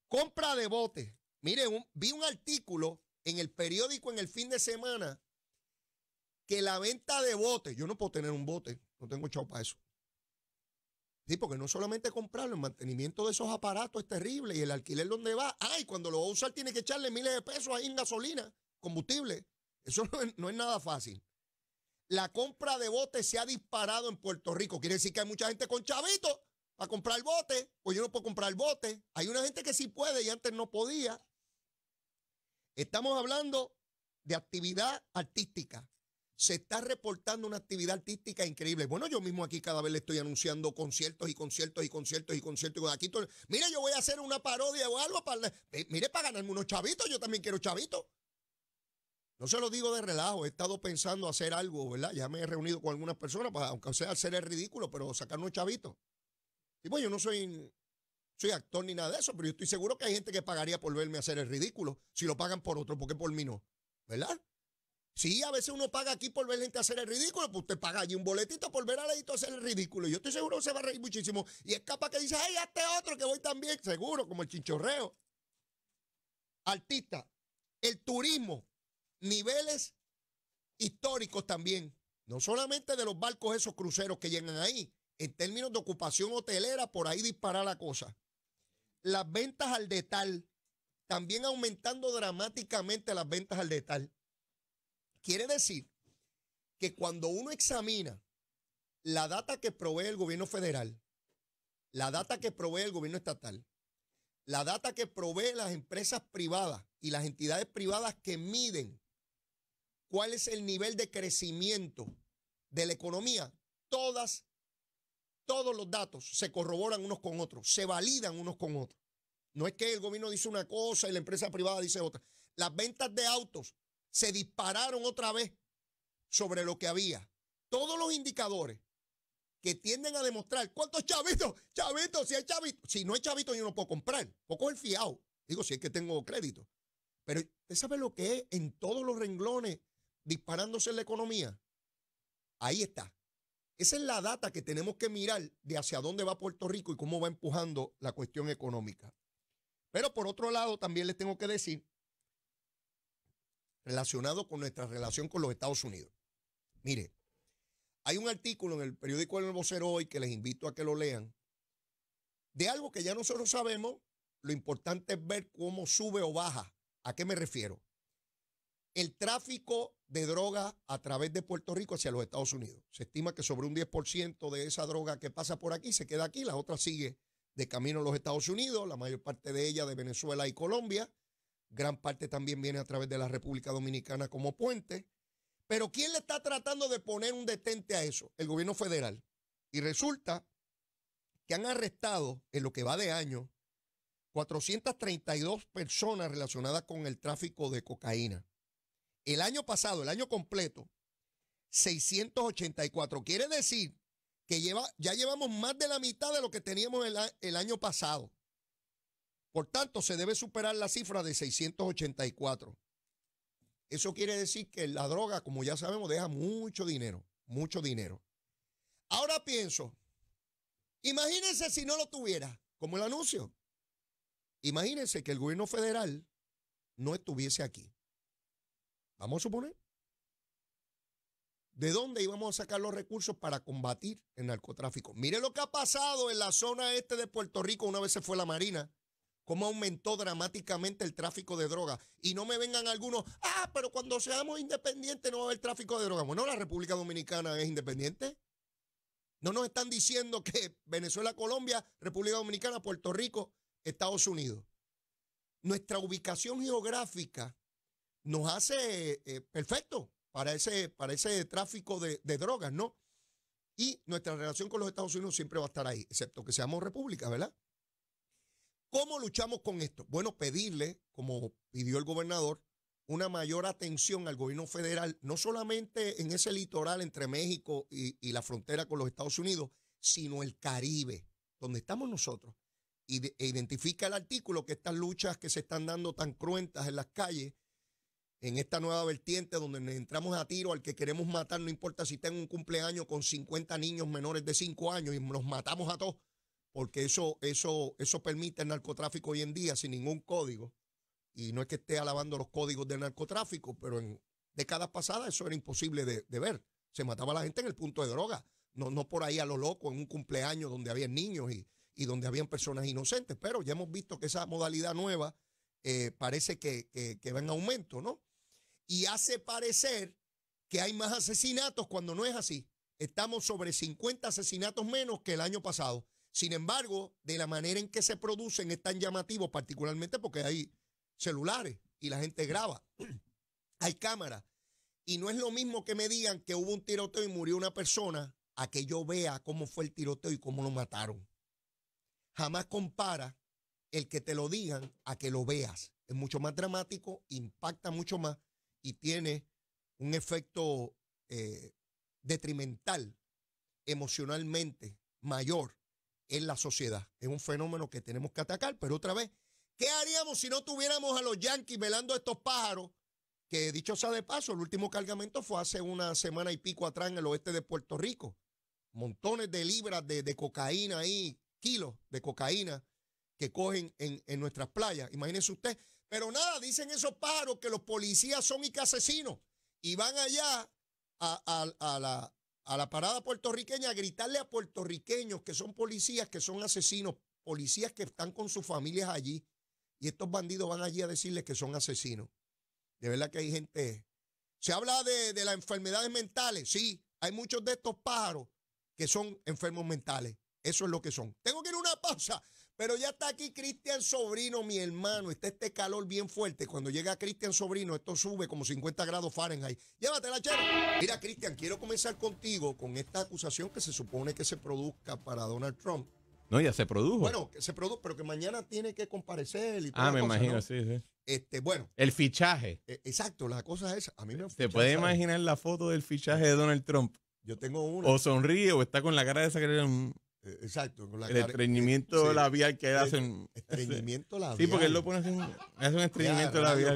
[SPEAKER 1] Compra de botes. miren, vi un artículo en el periódico en el fin de semana que la venta de botes, yo no puedo tener un bote, no tengo chao para eso. Sí, porque no solamente comprarlo, el mantenimiento de esos aparatos es terrible y el alquiler donde va, ay, cuando lo va a usar tiene que echarle miles de pesos ahí en gasolina, combustible. Eso [laughs] no es, nada fácil. La compra de botes se ha disparado en Puerto Rico. Quiere decir que hay mucha gente con chavitos para comprar bote. Pues yo no puedo comprar bote. Hay una gente que sí puede y antes no podía. Estamos hablando de actividad artística se está reportando una actividad artística increíble. Bueno, yo mismo aquí cada vez le estoy anunciando conciertos y conciertos y conciertos y conciertos. Aquí mire, yo voy a hacer una parodia o algo para... Eh, mire, para ganarme unos chavitos, yo también quiero chavitos. No se lo digo de relajo, he estado pensando hacer algo, ¿verdad? Ya me he reunido con algunas personas, para, pues, aunque sea hacer el ridículo, pero sacar unos chavitos. Y bueno, yo no soy, soy actor ni nada de eso, pero yo estoy seguro que hay gente que pagaría por verme hacer el ridículo, si lo pagan por otro, porque por mí no, ¿verdad? Sí, a veces uno paga aquí por ver gente hacer el ridículo, pues usted paga allí un boletito por ver la gente hacer el ridículo. Yo estoy seguro que se va a reír muchísimo. Y es capaz que dice, ay, este otro que voy también, seguro, como el chinchorreo. Artista, el turismo, niveles históricos también. No solamente de los barcos, esos cruceros que llegan ahí. En términos de ocupación hotelera, por ahí dispara la cosa. Las ventas al detal, también aumentando dramáticamente las ventas al detal. Quiere decir que cuando uno examina la data que provee el gobierno federal, la data que provee el gobierno estatal, la data que provee las empresas privadas y las entidades privadas que miden cuál es el nivel de crecimiento de la economía, todas, todos los datos se corroboran unos con otros, se validan unos con otros. No es que el gobierno dice una cosa y la empresa privada dice otra. Las ventas de autos se dispararon otra vez sobre lo que había. Todos los indicadores que tienden a demostrar cuántos chavitos, [laughs] chavitos, si hay chavitos, si no hay chavitos yo no puedo comprar, poco el fiado, digo si es que tengo crédito. Pero usted sabe lo que es en todos los renglones disparándose en la economía. Ahí está. Esa es la data que tenemos que mirar de hacia dónde va Puerto Rico y cómo va empujando la cuestión económica. Pero por otro lado, también les tengo que decir relacionado con nuestra relación con los Estados Unidos. Mire, hay un artículo en el periódico El Vocero hoy que les invito a que lo lean, de algo que ya nosotros sabemos, lo importante es ver cómo sube o baja. ¿A qué me refiero? El tráfico de droga a través de Puerto Rico hacia los Estados Unidos. Se estima que sobre un 10% de esa droga que pasa por aquí se queda aquí, la otra sigue de camino a los Estados Unidos, la mayor parte de ella de Venezuela y Colombia gran parte también viene a través de la República Dominicana como puente. Pero ¿quién le está tratando de poner un detente a eso? El gobierno federal. Y resulta que han arrestado en lo que va de año 432 personas relacionadas con el tráfico de cocaína. El año pasado, el año completo, 684. Quiere decir que lleva, ya llevamos más de la mitad de lo que teníamos el año pasado. Por tanto, se debe superar la cifra de 684. Eso quiere decir que la droga, como ya sabemos, deja mucho dinero, mucho dinero. Ahora pienso, imagínense si no lo tuviera, como el anuncio. Imagínense que el gobierno federal no estuviese aquí. Vamos a suponer. ¿De dónde íbamos a sacar los recursos para combatir el narcotráfico? Mire lo que ha pasado en la zona este de Puerto Rico, una vez se fue la Marina cómo aumentó dramáticamente el tráfico de drogas. Y no me vengan algunos, ah, pero cuando seamos independientes no va a haber tráfico de drogas. Bueno, la República Dominicana es independiente. No nos están diciendo que Venezuela, Colombia, República Dominicana, Puerto Rico, Estados Unidos. Nuestra ubicación geográfica nos hace eh, perfecto para ese, para tráfico de, de, drogas, ¿no? Y nuestra relación con los Estados Unidos siempre va a estar ahí, excepto que seamos república, ¿verdad? ¿Cómo luchamos con esto? Bueno, pedirle, como pidió el gobernador, una mayor atención al gobierno federal, no solamente en ese litoral entre México y, la frontera con los Estados Unidos, sino el Caribe, donde estamos nosotros. Y e identifica el artículo que estas luchas que se están dando tan cruentas en las calles, en esta nueva vertiente donde entramos a tiro al que queremos matar, no importa si tengo un cumpleaños con 50 niños menores de 5 años y nos matamos a todos, porque eso, eso, eso permite el narcotráfico hoy en día sin ningún código. Y no es que esté alabando los códigos del narcotráfico, pero en décadas pasadas eso era imposible de, ver. Se mataba a la gente en el punto de droga, no, no por ahí a lo loco, en un cumpleaños donde había niños y, donde habían personas inocentes. Pero ya hemos visto que esa modalidad nueva eh, parece que, que va en aumento, ¿no? Y hace parecer que hay más asesinatos cuando no es así. Estamos sobre 50 asesinatos menos que el año pasado. Sin embargo, de la manera en que se producen es tan llamativo, particularmente porque hay celulares y la gente graba, [clears throat] hay cámaras. Y no es lo mismo que me digan que hubo un tiroteo y murió una persona a que yo vea cómo fue el tiroteo y cómo lo mataron. Jamás compara el que te lo digan a que lo veas. Es mucho más dramático, impacta mucho más y tiene un efecto eh, detrimental emocionalmente mayor en la sociedad. Es un fenómeno que tenemos que atacar, pero otra vez, ¿qué haríamos si no tuviéramos a los yanquis velando a estos pájaros? Que dicho sea de paso, el último cargamento fue hace una semana y pico atrás en el oeste de Puerto Rico. Montones de libras de, cocaína ahí, kilos de cocaína que cogen en, nuestras playas. Imagínense usted. Pero nada, dicen esos pájaros que los policías son y asesinos y van allá a, a, la, a la parada puertorriqueña a gritarle a puertorriqueños que son policías, que son asesinos, policías que están con sus familias allí, y estos bandidos van allí a decirles que son asesinos. De verdad que hay gente. Se habla de, de las enfermedades mentales, sí, hay muchos de estos pájaros que son enfermos mentales. Eso es lo que son. Tengo que ir a una pausa. Pero ya está aquí Cristian Sobrino, mi hermano. Está este calor bien fuerte. Cuando llega Cristian Sobrino, esto sube como 50 grados Fahrenheit. Llévatela, chera. Mira, Cristian, quiero comenzar contigo con esta acusación que se supone que se produzca para Donald Trump.
[SPEAKER 2] No, ya se produjo. Bueno,
[SPEAKER 1] que se produjo, pero que mañana tiene que comparecer y todo. Ah, me imagino, sí, sí. Este, bueno.
[SPEAKER 2] El fichaje.
[SPEAKER 1] E, exacto, la cosa es, a mí me ¿Te puede imaginar
[SPEAKER 2] la foto del fichaje de Donald Trump? Yo tengo uno. O sonríe o está con la cara de esa que un... Eh, exacto, el estreñimiento eh, labial que hace Estreñimiento labial. Sí, porque él lo pone así, hace un estreñimiento labial.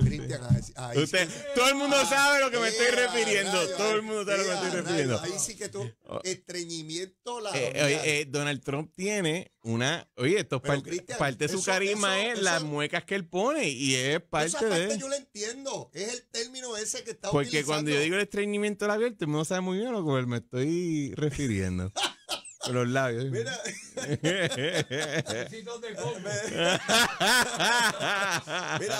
[SPEAKER 2] todo el mundo sabe sabe lo que me estoy refiriendo. todo el mundo sabe lo que me estoy refiriendo. Ahí sí que tú, oh.
[SPEAKER 1] estreñimiento eh,
[SPEAKER 2] labial. Donald Trump tiene una. Oye, esto es parte, parte, de su carisma, es las muecas que él pone y es parte esa parte yo lo
[SPEAKER 1] entiendo. Es el término ese que está Porque cuando yo
[SPEAKER 2] digo el estreñimiento labial, todo el mundo sabe muy bien a lo que me estoy refiriendo. [laughs] Los labios. Mira. mira,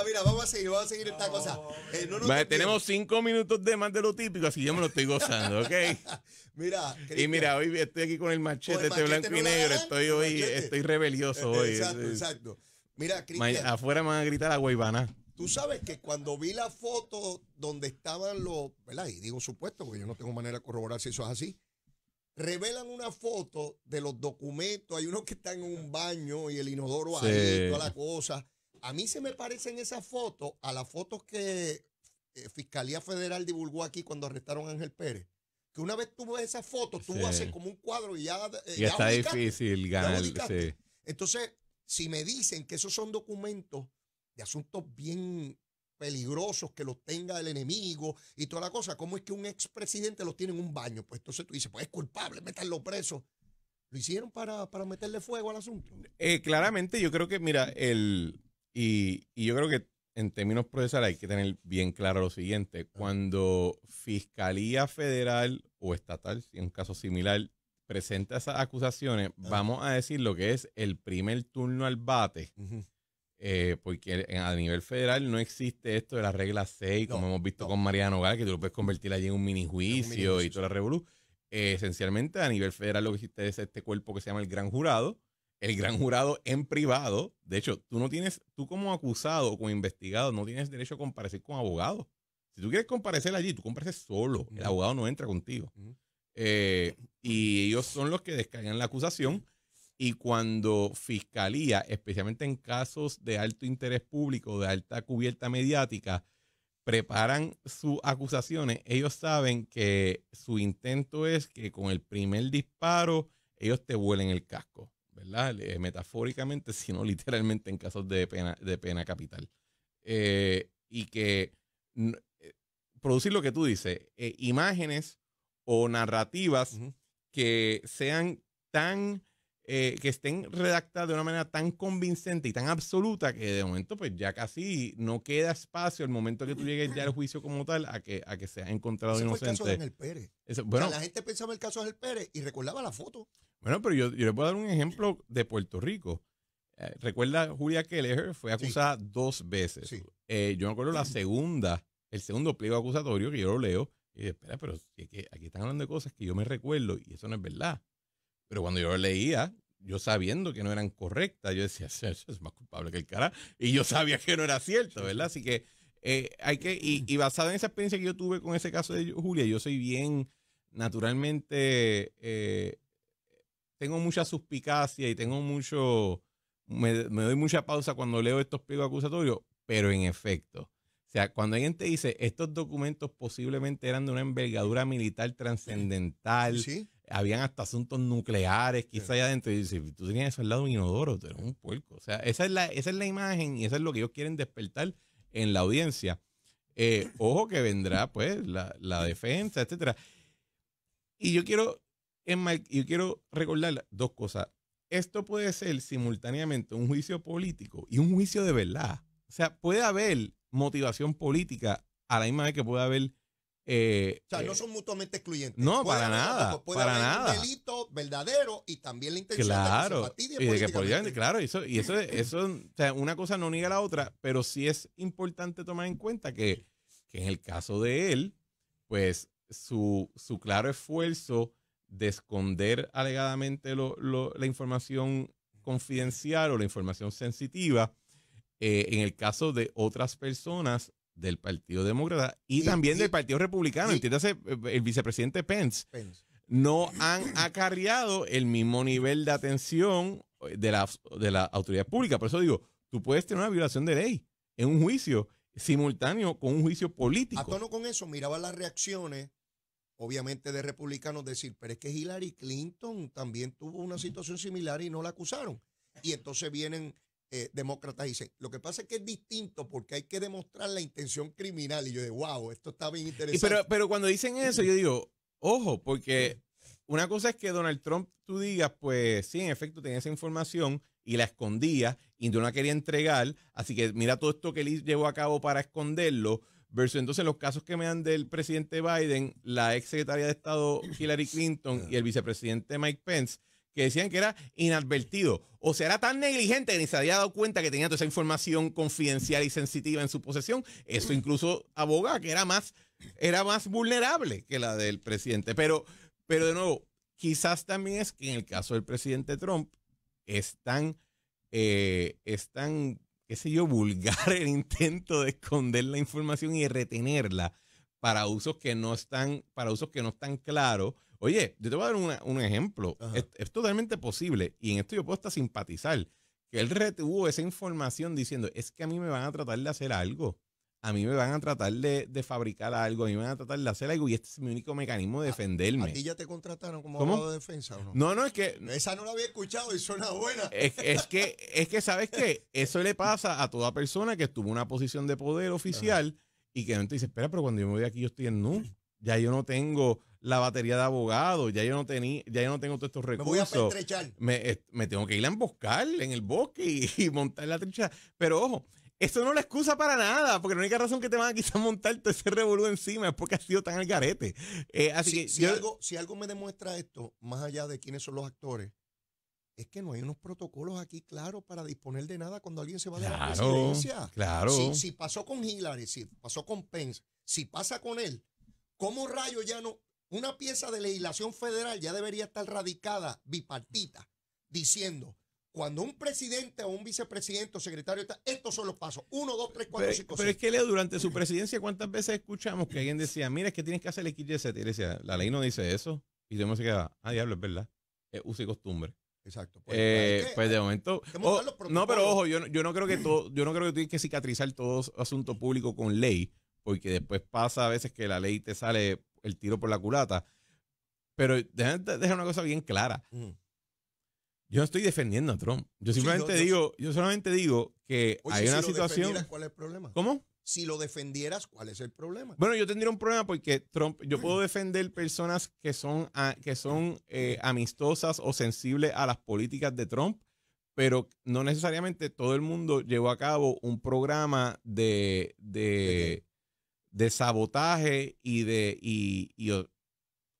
[SPEAKER 2] mira, vamos
[SPEAKER 1] a seguir, vamos a seguir esta cosa. Eh,
[SPEAKER 2] tenemos cinco minutos de más de lo típico, así yo me lo estoy gozando, ¿ok? [laughs] mira. Y mira, hoy estoy aquí con el machete, este blanco y negro, estoy hoy, estoy rebelioso hoy. [laughs] Exacto, exacto. Mira, Cristian. Afuera me van a gritar a Guaybana.
[SPEAKER 1] Tú sabes que cuando vi la foto donde estaban los, ¿verdad? Y digo supuesto, porque yo no tengo manera de corroborar si eso es así revelan una foto de los documentos. Hay uno que están en un baño y el inodoro ahí, toda la cosa. A mí se me parecen esas fotos a las fotos que eh, Fiscalía Federal divulgó aquí cuando arrestaron a Ángel Pérez. Que una vez tú ves esas fotos, tú haces como un cuadro y ya. Eh, y ya está difícil ganar. Entonces, si me dicen que esos son documentos de asuntos bien peligrosos que los tenga el enemigo y toda la cosa. ¿Cómo es que un expresidente los tiene en un baño? Pues entonces tú dices, pues es culpable, métanlo preso. ¿Lo hicieron para, meterle fuego al asunto?
[SPEAKER 2] Eh, claramente, yo creo que, mira, el, y, yo creo que en términos procesales hay que tener bien claro lo siguiente. Ah. Cuando Fiscalía Federal o Estatal, si un caso similar, presenta esas acusaciones, ah. vamos a decir lo que es el primer turno al bate. Eh, porque a nivel federal no existe esto de la regla 6, como hemos visto con Mariano Gal que tú lo puedes convertir allí en un mini juicio y toda la revolución. Eh, esencialmente, a nivel federal lo que existe es este cuerpo que se llama el Gran Jurado. El Gran Jurado en privado. De hecho, tú no tienes, tú como acusado o como investigado, no tienes derecho a comparecer con abogados. Si tú quieres comparecer allí, tú compareces solo. El abogado no entra contigo. Eh, y ellos son los que descargan la acusación y cuando fiscalía, especialmente en casos de alto interés público, de alta cubierta mediática, preparan sus acusaciones, ellos saben que su intento es que con el primer disparo ellos te vuelen el casco, ¿verdad? Eh, metafóricamente, [laughs] sino literalmente en casos de pena, de pena capital. Eh, y que eh, producir lo que tú dices, imágenes o narrativas que sean tan eh, que estén redactadas de una manera tan convincente y tan absoluta que de momento pues ya casi no queda espacio el momento que tú llegues ya al [clears throat] juicio como tal a que, a que sea encontrado inocente. bueno, la gente
[SPEAKER 1] pensaba el caso de el Pérez y recordaba la foto.
[SPEAKER 2] Bueno, pero yo, yo les voy dar un ejemplo de Puerto Rico. Eh, recuerda, Julia Keller fue acusada dos veces. Eh, yo me acuerdo la [clears throat] segunda, el segundo pliego acusatorio que yo lo leo. Y espera, pero aquí están hablando de cosas que yo me recuerdo y eso no es verdad. Pero cuando yo lo leía, yo sabiendo que no eran correctas, yo decía, [laughs] eso es más culpable que el cara. Y yo sabía que no era cierto, ¿verdad? Así que eh, hay que, y, y basada en esa experiencia que yo tuve con ese caso de Julia, yo soy bien, naturalmente, eh, tengo mucha suspicacia y tengo mucho, me, doy mucha pausa cuando leo estos pliegos acusatorios, pero en efecto. O sea, cuando alguien te dice, estos documentos posiblemente eran de una envergadura militar trascendental, ¿Sí? habían hasta asuntos nucleares, quizá allá adentro. Y si tú tenías eso al lado de un inodoro, pero un puerco. O sea, esa es, la, imagen y eso es lo que ellos quieren despertar en la audiencia. Eh, ojo que vendrá, pues, la, defensa, etcétera. Y yo quiero, yo quiero recordar dos cosas. Esto puede ser simultáneamente un juicio político y un juicio de verdad. O sea, puede haber motivación política a la misma que puede haber eh, o sea, eh, no son
[SPEAKER 1] mutuamente excluyentes. No, para nada. para nada. un delito verdadero y también la intención claro, de que y de
[SPEAKER 2] Claro, y eso, y [laughs] eso, o sea, una cosa no niega la otra, pero sí es importante tomar en cuenta que, en el caso de él, pues su, su claro esfuerzo de esconder alegadamente la información confidencial o la información sensitiva, eh, en el caso de otras personas del Partido Demócrata y, también del Partido Republicano, entiéndase, eh, eh, el vicepresidente Pence, no han acarreado el mismo nivel de atención eh, de la, de la autoridad pública. Por eso digo, tú puedes tener una violación de ley en un juicio simultáneo con un juicio político. A tono
[SPEAKER 1] con eso, miraba las reacciones, obviamente, de republicanos decir, pero es que Hillary Clinton también tuvo una situación similar y no la acusaron. Y entonces vienen eh, demócratas dicen, lo que pasa es que es distinto porque hay que demostrar la intención criminal. Y yo digo, wow, esto está bien interesante. pero, pero
[SPEAKER 2] cuando dicen eso, yo digo, ojo, porque una cosa es que Donald Trump, tú digas, pues sí, en efecto, tenía esa información y la escondía y no la quería entregar. Así que mira todo esto que él llevó a cabo para esconderlo. Versus entonces los casos que me dan del presidente Biden, la ex secretaria de Estado Hillary Clinton y el vicepresidente Mike Pence que decían que era inadvertido. O era tan negligente que ni se había dado cuenta que tenía toda esa información confidencial y sensitiva en su posesión. Eso incluso aboga que era más, era más vulnerable que la del presidente. Pero, pero de nuevo, quizás también es que en el caso del presidente Trump es tan, eh, qué sé yo, vulgar el intento de esconder la información y retenerla para usos que no están, para usos que no están claros Oye, yo te voy a dar un ejemplo. Es, totalmente posible, y en esto yo puedo hasta simpatizar, que él retuvo esa información diciendo, es que a mí me van a tratar de hacer algo, a mí me van a tratar de, fabricar algo, a mí me van a tratar de hacer algo, y este es mi único mecanismo de ah, defenderme. ¿A, ya
[SPEAKER 1] te contrataron como abogado de defensa o no? No, no, es que... Esa no la había escuchado y suena buena. Es,
[SPEAKER 2] que, es que, ¿sabes qué? Eso le pasa a toda persona que estuvo una posición de poder oficial y que no te dice, espera, pero cuando yo me voy aquí yo estoy en nu. Ya yo no tengo la batería de abogado, ya yo no tenía, ya yo no tengo todos estos recursos. Me voy a eh, Me, tengo que ir a emboscar en el bosque y, [laughs] montar la trinchera. Pero ojo, eso no es la excusa para nada, porque la única razón que te van a quizás montar todo ese revolú encima es porque has sido tan al garete. Eh, así si, que si, algo,
[SPEAKER 1] si algo me demuestra esto, más allá de quiénes son los actores, es que no hay unos protocolos aquí claros para disponer de nada cuando alguien se va de la presidencia. Claro. Si, si, pasó con Hillary, si pasó con Pence, si pasa con él, ¿cómo rayo ya no? Una pieza de legislación federal ya debería estar radicada bipartita, diciendo, cuando un presidente o un vicepresidente o secretario, está, estos son los pasos. Uno, dos, tres, cuatro, cinco, Pero es que, Leo, durante su presidencia,
[SPEAKER 2] ¿cuántas veces escuchamos que alguien decía, mira, es que tienes que hacer el XYZ? Y le decía, la ley no dice eso. Y yo me decía, ah, diablo, es verdad. Es eh, uso y costumbre. Exacto. Eh, pues, pues, de momento. Oh, no, pero ojo, yo, yo no creo que todo, yo no creo que tienes que cicatrizar todo asunto público con ley, porque después pasa a veces que la ley te sale el tiro por la culata. Pero déjame una cosa bien clara. Yo no estoy defendiendo a Trump. Yo simplemente digo, yo solamente digo que hay una situación. el problema? ¿Cómo?
[SPEAKER 1] si lo defendieras, ¿cuál es el problema?
[SPEAKER 2] Bueno, yo tendría un problema porque Trump, yo puedo defender personas que son, que son eh, amistosas o sensibles a las políticas de Trump, pero no necesariamente todo el mundo llevó a cabo un programa de, de sabotaje y de y,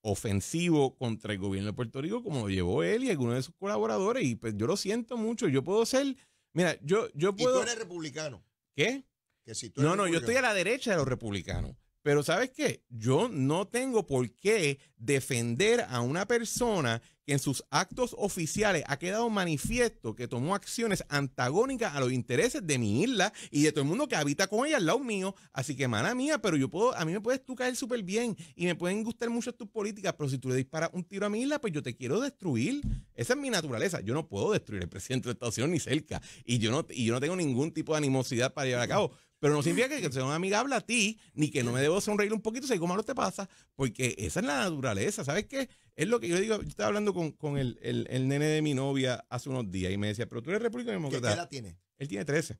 [SPEAKER 2] ofensivo contra el gobierno de Puerto Rico como lo llevó él y algunos de sus colaboradores y pues, yo lo siento mucho, yo puedo ser, mira, yo yo puedo ¿Y tú eres
[SPEAKER 1] republicano. ¿Qué? Que si no, no, yo estoy a la
[SPEAKER 2] derecha de los republicanos. Pero ¿sabes qué? Yo no tengo por qué defender a una persona que en sus actos oficiales ha quedado manifiesto que tomó acciones antagónicas a los intereses de mi isla y de todo el mundo que habita con ella al lado mío. Así que, mala mía, pero yo puedo, a mí me puedes tú caer súper bien y me pueden gustar mucho tus políticas, pero si tú le disparas un tiro a mi isla, pues yo te quiero destruir. Esa es mi naturaleza. Yo no puedo destruir el presidente de Estados Unidos ni cerca. Y yo no, y yo no tengo ningún tipo de animosidad para llevar a cabo. Pero no significa que sea una habla a ti, ni que no me debo sonreír un poquito, ¿Sé cómo lo te pasa, porque esa es la naturaleza. ¿Sabes qué? Es lo que yo digo. Yo estaba hablando con, el, nene de mi novia hace unos días y me decía, pero tú eres republicano Democrática? ¿Qué edad tiene? Él tiene 13.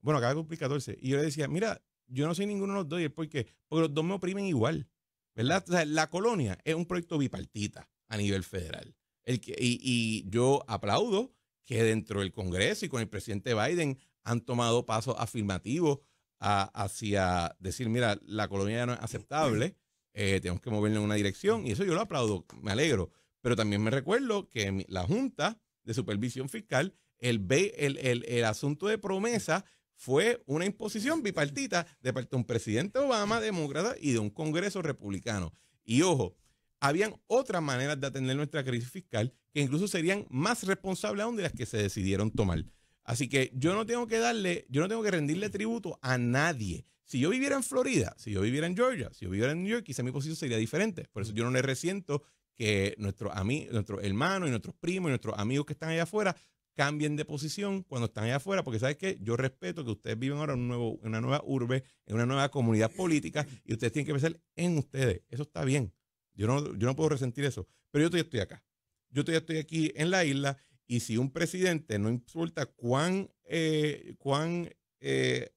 [SPEAKER 2] Bueno, acaba de cumplir 14. Y yo le decía, mira, yo no soy ninguno de los dos. ¿Y es porque? los dos me oprimen igual. ¿Verdad? la colonia es un proyecto bipartita a nivel federal. El que, y, y yo aplaudo que dentro del Congreso y con el presidente Biden han tomado pasos afirmativos hacia decir, mira, la colonia ya no es aceptable, eh, tenemos que moverla en una dirección, y eso yo lo aplaudo, me alegro. Pero también me recuerdo que la Junta de Supervisión Fiscal, el, el, el, el asunto de promesa fue una imposición bipartita de parte de un presidente Obama demócrata y de un Congreso republicano. Y ojo, habían otras maneras de atender nuestra crisis fiscal que incluso serían más responsables aún de las que se decidieron tomar. Así que yo no tengo que darle, yo no tengo que rendirle tributo a nadie. Si yo viviera en Florida, si yo viviera en Georgia, si yo viviera en New York, quizá mi posición sería diferente. Por eso yo no le resiento que nuestros nuestro hermanos y nuestros primos y nuestros amigos que están allá afuera cambien de posición cuando están allá afuera, porque sabes qué? yo respeto que ustedes viven ahora en, un nuevo, una nueva urbe, en una nueva comunidad política, y ustedes tienen que pensar en ustedes. Eso está bien. Yo no, yo no puedo resentir eso. Pero yo todavía estoy acá. Yo todavía estoy aquí en la isla y si un presidente, no importa cuán, eh, cuán, eh,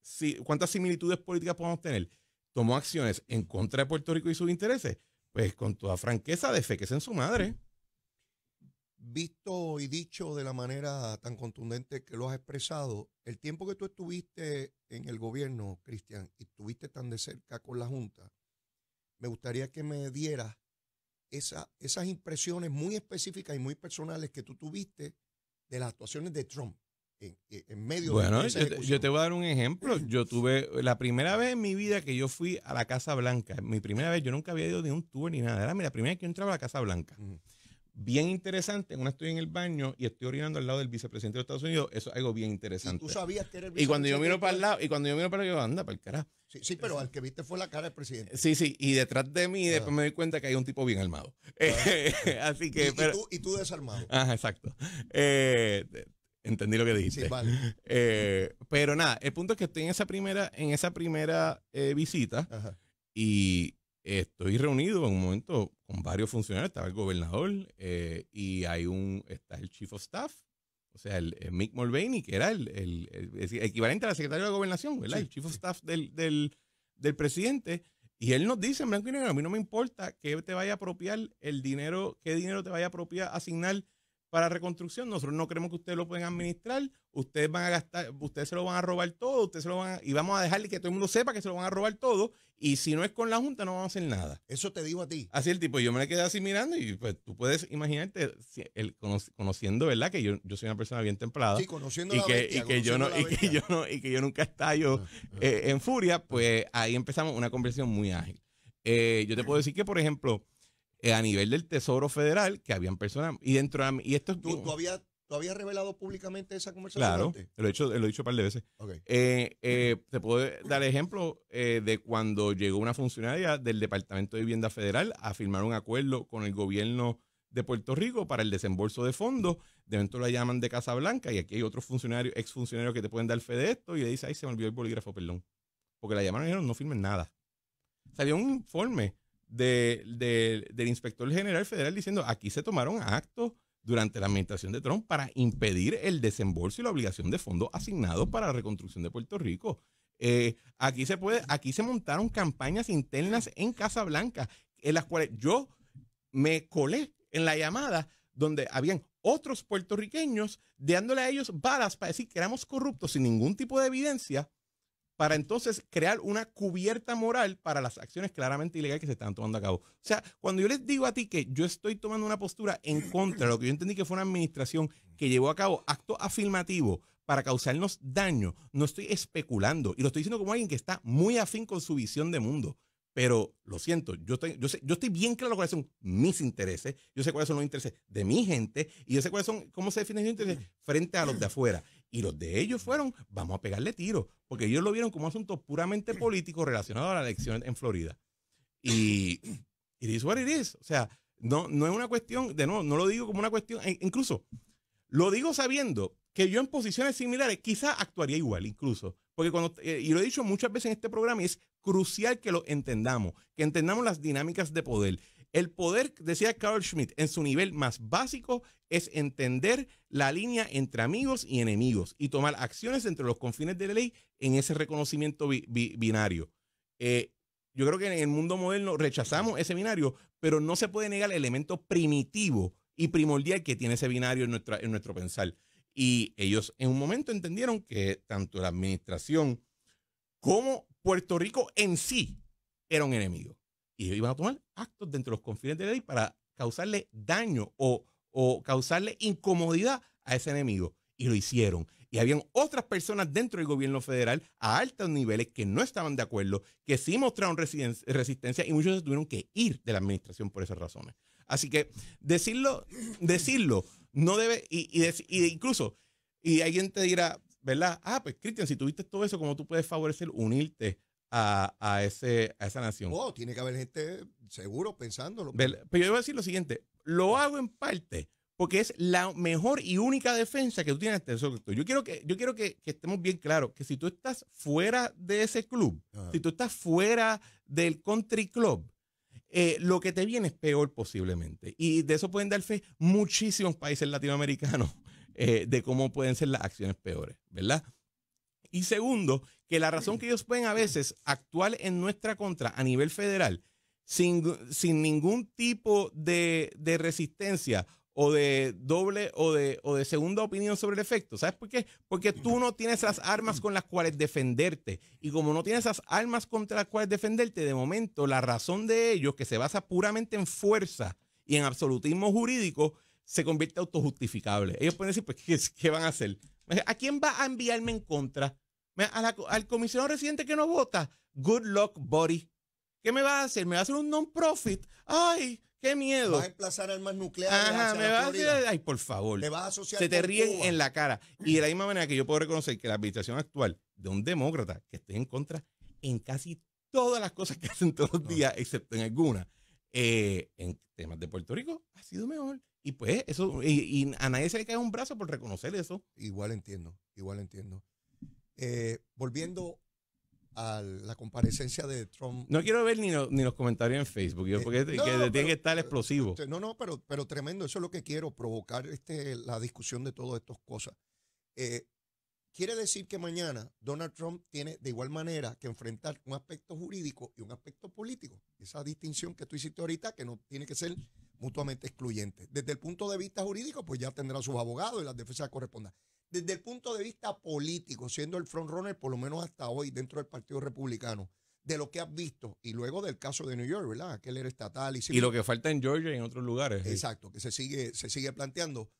[SPEAKER 2] si, cuántas similitudes políticas podamos tener, tomó acciones en contra de Puerto Rico
[SPEAKER 1] y sus intereses,
[SPEAKER 2] pues con toda franqueza, de fe que es en su
[SPEAKER 1] madre. Visto y dicho de la manera tan contundente que lo has expresado, el tiempo que tú estuviste en el gobierno, Cristian, y estuviste tan de cerca con la Junta, me gustaría que me dieras esas impresiones muy específicas y muy personales que tú tuviste de las actuaciones de Trump en, medio bueno, de yo, yo te voy
[SPEAKER 2] a dar un ejemplo. Yo tuve la primera vez en mi vida que yo fui a la Casa Blanca, mi primera vez, yo nunca había ido de un tour ni nada, era la primera vez que yo entraba a la Casa Blanca bien interesante. Una estoy en el baño y estoy orinando al lado del vicepresidente de Estados Unidos. Eso es algo bien interesante. Y cuando yo miro para el lado, y cuando yo miro para el lado, anda, para el carajo.
[SPEAKER 1] Sí, sí, pero al que viste fue la cara del presidente.
[SPEAKER 2] Sí, sí, y detrás de mí ah. después me doy cuenta que hay un tipo bien armado. Ah. [laughs] Así que... Y, tú, y, tú, desarmado. Ajá, exacto. Eh, entendí lo que dijiste. Sí, vale. [laughs] Eh, pero nada, el punto es que estoy en esa primera, en esa primera eh, visita y estoy reunido en un momento con varios funcionarios, estaba el gobernador eh, y hay un, está el chief of staff, o sea, el, eh, Mick Mulvaney, que era el, equivalente a la secretaria de gobernación, el chief of staff del, presidente. Y él nos dice en blanco y negro, a mí no me importa que te vaya a apropiar el dinero, qué dinero te vaya a apropiar, asignar para reconstrucción. Nosotros no creemos que ustedes lo pueden administrar. Ustedes van a gastar, ustedes se lo van a robar todo, ustedes se lo van y vamos a dejarle que todo el mundo sepa que se lo van a robar todo. Y si no es con la Junta, no vamos a hacer nada.
[SPEAKER 1] Eso te digo a ti.
[SPEAKER 2] Así el tipo, yo me la quedé así mirando y pues tú puedes imaginarte, el, conociendo, ¿verdad? Que yo, soy una persona bien templada. y que, y que yo no, y que yo no, y que yo nunca estallo eh, en furia, pues ahí empezamos una conversación muy ágil. Eh, yo te puedo decir que, por ejemplo, eh, a nivel del Tesoro Federal, que habían personas. Y dentro de, y
[SPEAKER 1] esto, ¿Tú, tú, habías, ¿Tú, habías, revelado públicamente esa conversación? Claro,
[SPEAKER 2] lo he, dicho un par de veces. Eh, eh, te puedo dar ejemplo de cuando llegó una funcionaria del Departamento de Vivienda Federal a firmar un acuerdo con el gobierno de Puerto Rico para el desembolso de fondos. De momento la llaman de Casa Blanca y aquí hay otros funcionarios, exfuncionarios que te pueden dar fe de esto y le dice, ahí se me olvidó el bolígrafo, perdón. Porque la llamaron y dijeron, no firmen nada. Salió un informe del inspector general federal diciendo, aquí se tomaron actos durante la administración de Trump para impedir el desembolso y la obligación de fondos asignados para la reconstrucción de Puerto Rico. Eh, aquí se puede, aquí se montaron campañas internas en Casa Blanca, en las cuales yo me colé en la llamada donde habían otros puertorriqueños dándole a ellos balas para decir que éramos corruptos sin ningún tipo de evidencia para entonces crear una cubierta moral para las acciones claramente ilegales que se están tomando a cabo. O sea, cuando yo les digo a ti que yo estoy tomando una postura en contra de lo que yo entendí que fue una administración que llevó a cabo acto afirmativo para causarnos daño, no estoy especulando y lo estoy diciendo como alguien que está muy afín con su visión de mundo. Pero lo siento, yo estoy, yo, sé, yo estoy bien claro cuáles son mis intereses, yo sé cuáles son los intereses de mi gente y yo sé cuáles son, cómo se definen los intereses frente a los de afuera. Y los de ellos fueron, vamos a pegarle tiro porque ellos lo vieron como asunto puramente [clears throat] político relacionado a la elección en Florida. Y it is what it is. O sea, no, no es una cuestión, de nuevo, no lo digo como una cuestión, e, incluso lo digo sabiendo que yo en posiciones similares quizás actuaría igual, incluso. Porque cuando, eh, y lo he dicho muchas veces en este programa, es crucial que lo entendamos, que entendamos las dinámicas de poder. El poder, decía Carl Schmitt, en su nivel más básico es entender la línea entre amigos y enemigos y tomar acciones entre los confines de la ley en ese reconocimiento binario. Eh, yo creo que en el mundo moderno rechazamos ese binario, pero no se puede negar el elemento primitivo y primordial que tiene ese binario en, en nuestro pensar. Y ellos en un momento entendieron que tanto la administración como Puerto Rico en sí eran enemigos y iban a tomar actos dentro de los confines de la ley para causarle daño o, o causarle incomodidad a ese enemigo. Y lo hicieron. Y habían otras personas dentro del gobierno federal a altos niveles que no estaban de acuerdo, que sí mostraron resistencia y muchos tuvieron que ir de la administración por esas razones. Así que decirlo, decirlo, no debe, y, y, incluso, y alguien te dirá, ¿verdad? Ah, pues Cristian, si tuviste todo eso, ¿cómo tú puedes favorecer unirte a, a, ese, a esa nación. Oh,
[SPEAKER 1] tiene que haber gente seguro pensándolo. Pero
[SPEAKER 2] yo voy a decir lo siguiente, lo hago en parte porque es la mejor y única defensa que tú tienes ante eso. Yo quiero que, yo quiero que, estemos bien claros que si tú estás fuera de ese club, si tú estás fuera del country club, eh, lo que te viene es peor posiblemente. Y de eso pueden dar fe muchísimos países latinoamericanos [laughs] eh, de cómo pueden ser las acciones peores, ¿verdad? Y segundo, que la razón que ellos pueden a veces actuar en nuestra contra a nivel federal sin, ningún tipo de, resistencia o de doble o de, o de segunda opinión sobre el efecto. ¿Sabes por qué? Porque tú no tienes las armas con las cuales defenderte. Y como no tienes esas armas contra las cuales defenderte, de momento la razón de ellos, que se basa puramente en fuerza y en absolutismo jurídico, se convierte autojustificable. Ellos pueden decir, pues, qué van a hacer? ¿A quién va a enviarme en contra? al comisionado residente que no vota, good luck, buddy. ¿Qué me va a hacer? ¿Me va a hacer un non-profit? ¡Ay! ¡Qué miedo! Va a emplazar
[SPEAKER 1] armas nucleares. Ajá, me va a decir,
[SPEAKER 2] Ay, por favor. a Se te ríen en la cara. Y de la misma manera que yo puedo reconocer que la administración actual de un demócrata, que esté en contra en casi todas las cosas que hacen todos los días, excepto en algunas, eh, en temas de Puerto Rico, ha sido mejor. Y pues, eso. y a
[SPEAKER 1] nadie se le cae un brazo por reconocer eso. Igual entiendo, igual entiendo. Eh, volviendo a la comparecencia de Trump. No
[SPEAKER 2] quiero ver ni, los comentarios en Facebook, eh, porque tiene que estar explosivo.
[SPEAKER 1] No, no, pero, pero tremendo, eso es lo que quiero, provocar este, la discusión de todas estas cosas. Eh, quiere decir que mañana Donald Trump tiene de igual manera que enfrentar un aspecto jurídico y un aspecto político. Esa distinción que tú hiciste ahorita, que no tiene que ser mutuamente excluyente. Desde el punto de vista jurídico, pues ya tendrá sus abogados y las defensas correspondientes desde el punto de vista político, siendo el frontrunner, por lo menos hasta hoy, dentro del Partido Republicano, de lo que has visto, y luego del caso de New York, ¿verdad? Aquel era estatal. Y, y lo que
[SPEAKER 2] falta en Georgia y en otros lugares. Exacto,
[SPEAKER 1] que se sigue, se sigue planteando.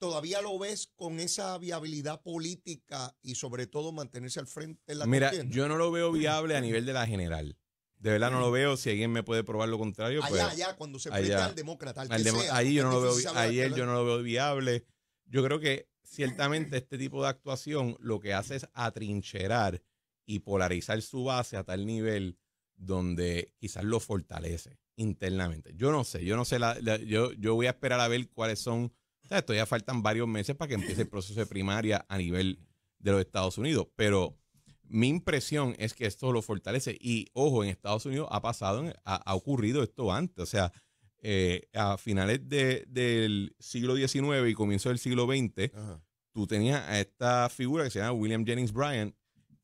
[SPEAKER 1] ¿Todavía lo ves con esa viabilidad política y sobre todo mantenerse al frente la Mira, yo
[SPEAKER 2] no lo veo viable a nivel de la general. De verdad no lo veo. Si alguien me puede probar lo contrario. Allá, pues, allá, cuando se enfrenta al demócrata, al, que sea, ahí yo no lo veo, él yo no lo veo viable. Yo creo que ciertamente este tipo de actuación lo que hace es atrincherar y polarizar su base a tal nivel donde quizás lo fortalece internamente. Yo no sé, yo no sé, yo, voy a esperar a ver cuáles son, o sea, todavía faltan varios meses para que empiece el proceso de primaria a nivel de los Estados Unidos, pero mi impresión es que esto lo fortalece y ojo, en Estados Unidos ha pasado, ha ocurrido esto antes, o sea, eh, a finales del siglo XIX y comienzo del siglo XX, tú tenías a esta figura que se llama William Jennings Bryan,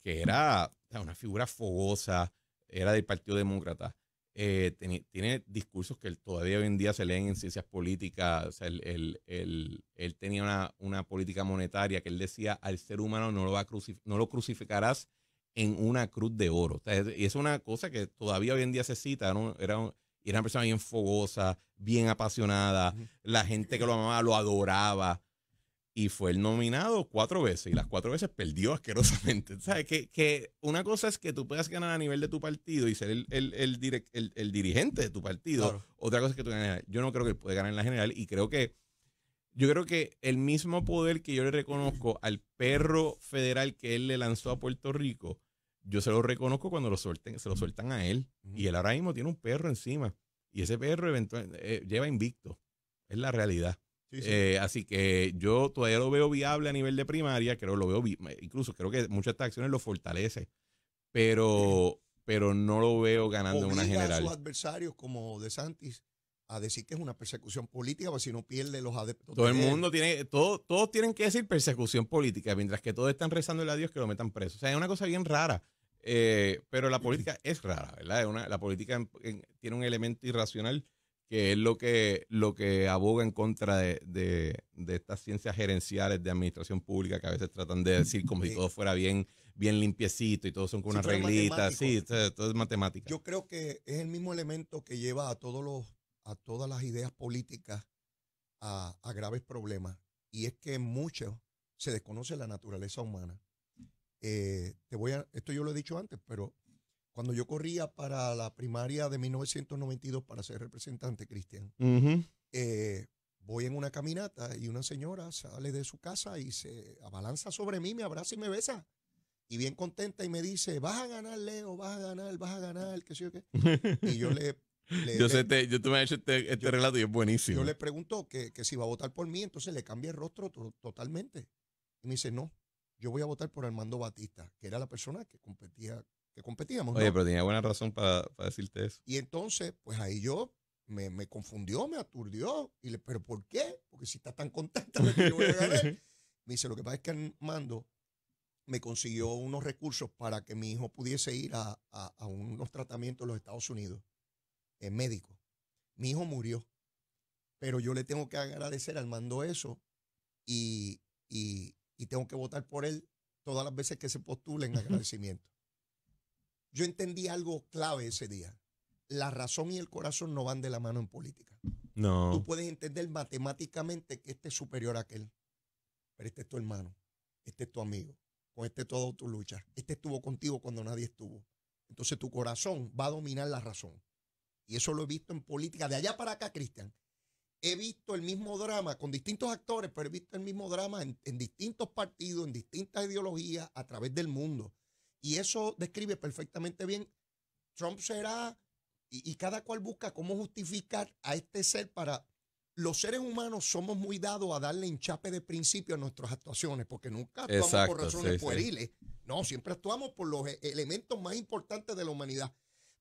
[SPEAKER 2] que era una figura fogosa, era del Partido Demócrata. Eh, tiene, discursos que todavía hoy en día se leen en ciencias políticas. O sea, él, tenía una, política monetaria que él decía al ser humano no lo, va a no lo crucificarás en una cruz de oro. y es una cosa que todavía hoy en día se cita. Era un, y era una persona bien fogosa, bien apasionada. La gente que lo amaba lo adoraba. Y fue el nominado cuatro veces. Y las cuatro veces perdió asquerosamente. ¿Sabes? [laughs] Que, una cosa es que tú puedas ganar a nivel de tu partido y ser el, el, dirigente de tu partido. Otra cosa es que tú ganas. Yo no creo que puede ganar en la general. Y creo que. Yo creo que el mismo poder que yo le reconozco al perro federal que él le lanzó a Puerto Rico yo se lo reconozco cuando lo suelten, se lo sueltan a él. Y él ahora mismo tiene un perro encima. Y ese perro eventualmente eh, lleva invicto. Es la realidad. Eh, así que yo todavía lo veo viable a nivel de primaria, creo lo veo eh, incluso creo que muchas de estas acciones lo fortalece, pero, pero no lo veo ganando en una general. A sus
[SPEAKER 1] adversarios como De Santis a decir que es una persecución política, porque si no pierde los adeptos. Todo el mundo
[SPEAKER 2] tiene, todo, todos tienen que decir persecución política, mientras que todos están rezando a Dios que lo metan preso. O sea, es una cosa bien rara. Eh, pero la política es rara, ¿verdad? la política tiene un elemento irracional que es lo que, lo que aboga en contra de, estas ciencias gerenciales de administración pública que a veces tratan de decir como si todo fuera bien, bien limpiecito y todo son con una reglita, sí, todo es matemática. Yo
[SPEAKER 1] creo que es el mismo elemento que lleva a, todos los, a todas las ideas políticas a, a graves problemas y es que muchos se desconoce la naturaleza humana. Eh, te voy a, esto yo lo he dicho antes, pero cuando yo corría para la primaria de 1992 para ser representante, Cristian, eh, voy en una caminata y una señora sale de su casa y se abalanza sobre mí, me abraza y me besa. Y bien contenta y me dice, vas a ganar, Leo, vas a ganar, vas a ganar, qué sé yo qué. Y yo le... [laughs] yo, te, este,
[SPEAKER 2] este yo me hecho este, relato y es buenísimo. Yo le pregunto
[SPEAKER 1] que, si va a votar por mí, entonces le cambia el rostro totalmente. Y me dice, no, yo voy a votar por Armando Batista, que era la persona que competía, que competíamos. Oye,
[SPEAKER 2] pero tenía buena razón para decirte eso.
[SPEAKER 1] Y entonces, pues ahí yo me, confundió, me aturdió. Y ¿Pero por qué? Porque si estás tan contenta de que yo voy a ganar. [laughs] me dice, lo que pasa es que Armando me consiguió unos recursos para que mi hijo pudiese ir a, a, unos tratamientos en los Estados Unidos, en médico. Mi hijo murió, pero yo le tengo que agradecer a Armando eso y, y tengo que votar por él todas las veces que se postule en agradecimiento. Yo entendí algo clave ese día. La razón y el corazón no van de la mano en política. No. Tú puedes entender matemáticamente que este es superior a aquel, pero este es tu hermano, este es tu amigo, con este todo tu lucha, este estuvo contigo cuando nadie estuvo. Entonces tu corazón va a dominar la razón. Y eso lo he visto en política de allá para acá, Cristian he visto el mismo drama con distintos actores, pero he visto el mismo drama en, distintos partidos, en distintas ideologías a través del mundo. Y eso describe perfectamente bien. Trump será, y, cada cual busca cómo justificar a este ser para... Los seres humanos somos muy dados a darle hinchape de principio a nuestras actuaciones, porque nunca actuamos por razones pueriles. No, siempre actuamos por los e-, elementos más importantes de la humanidad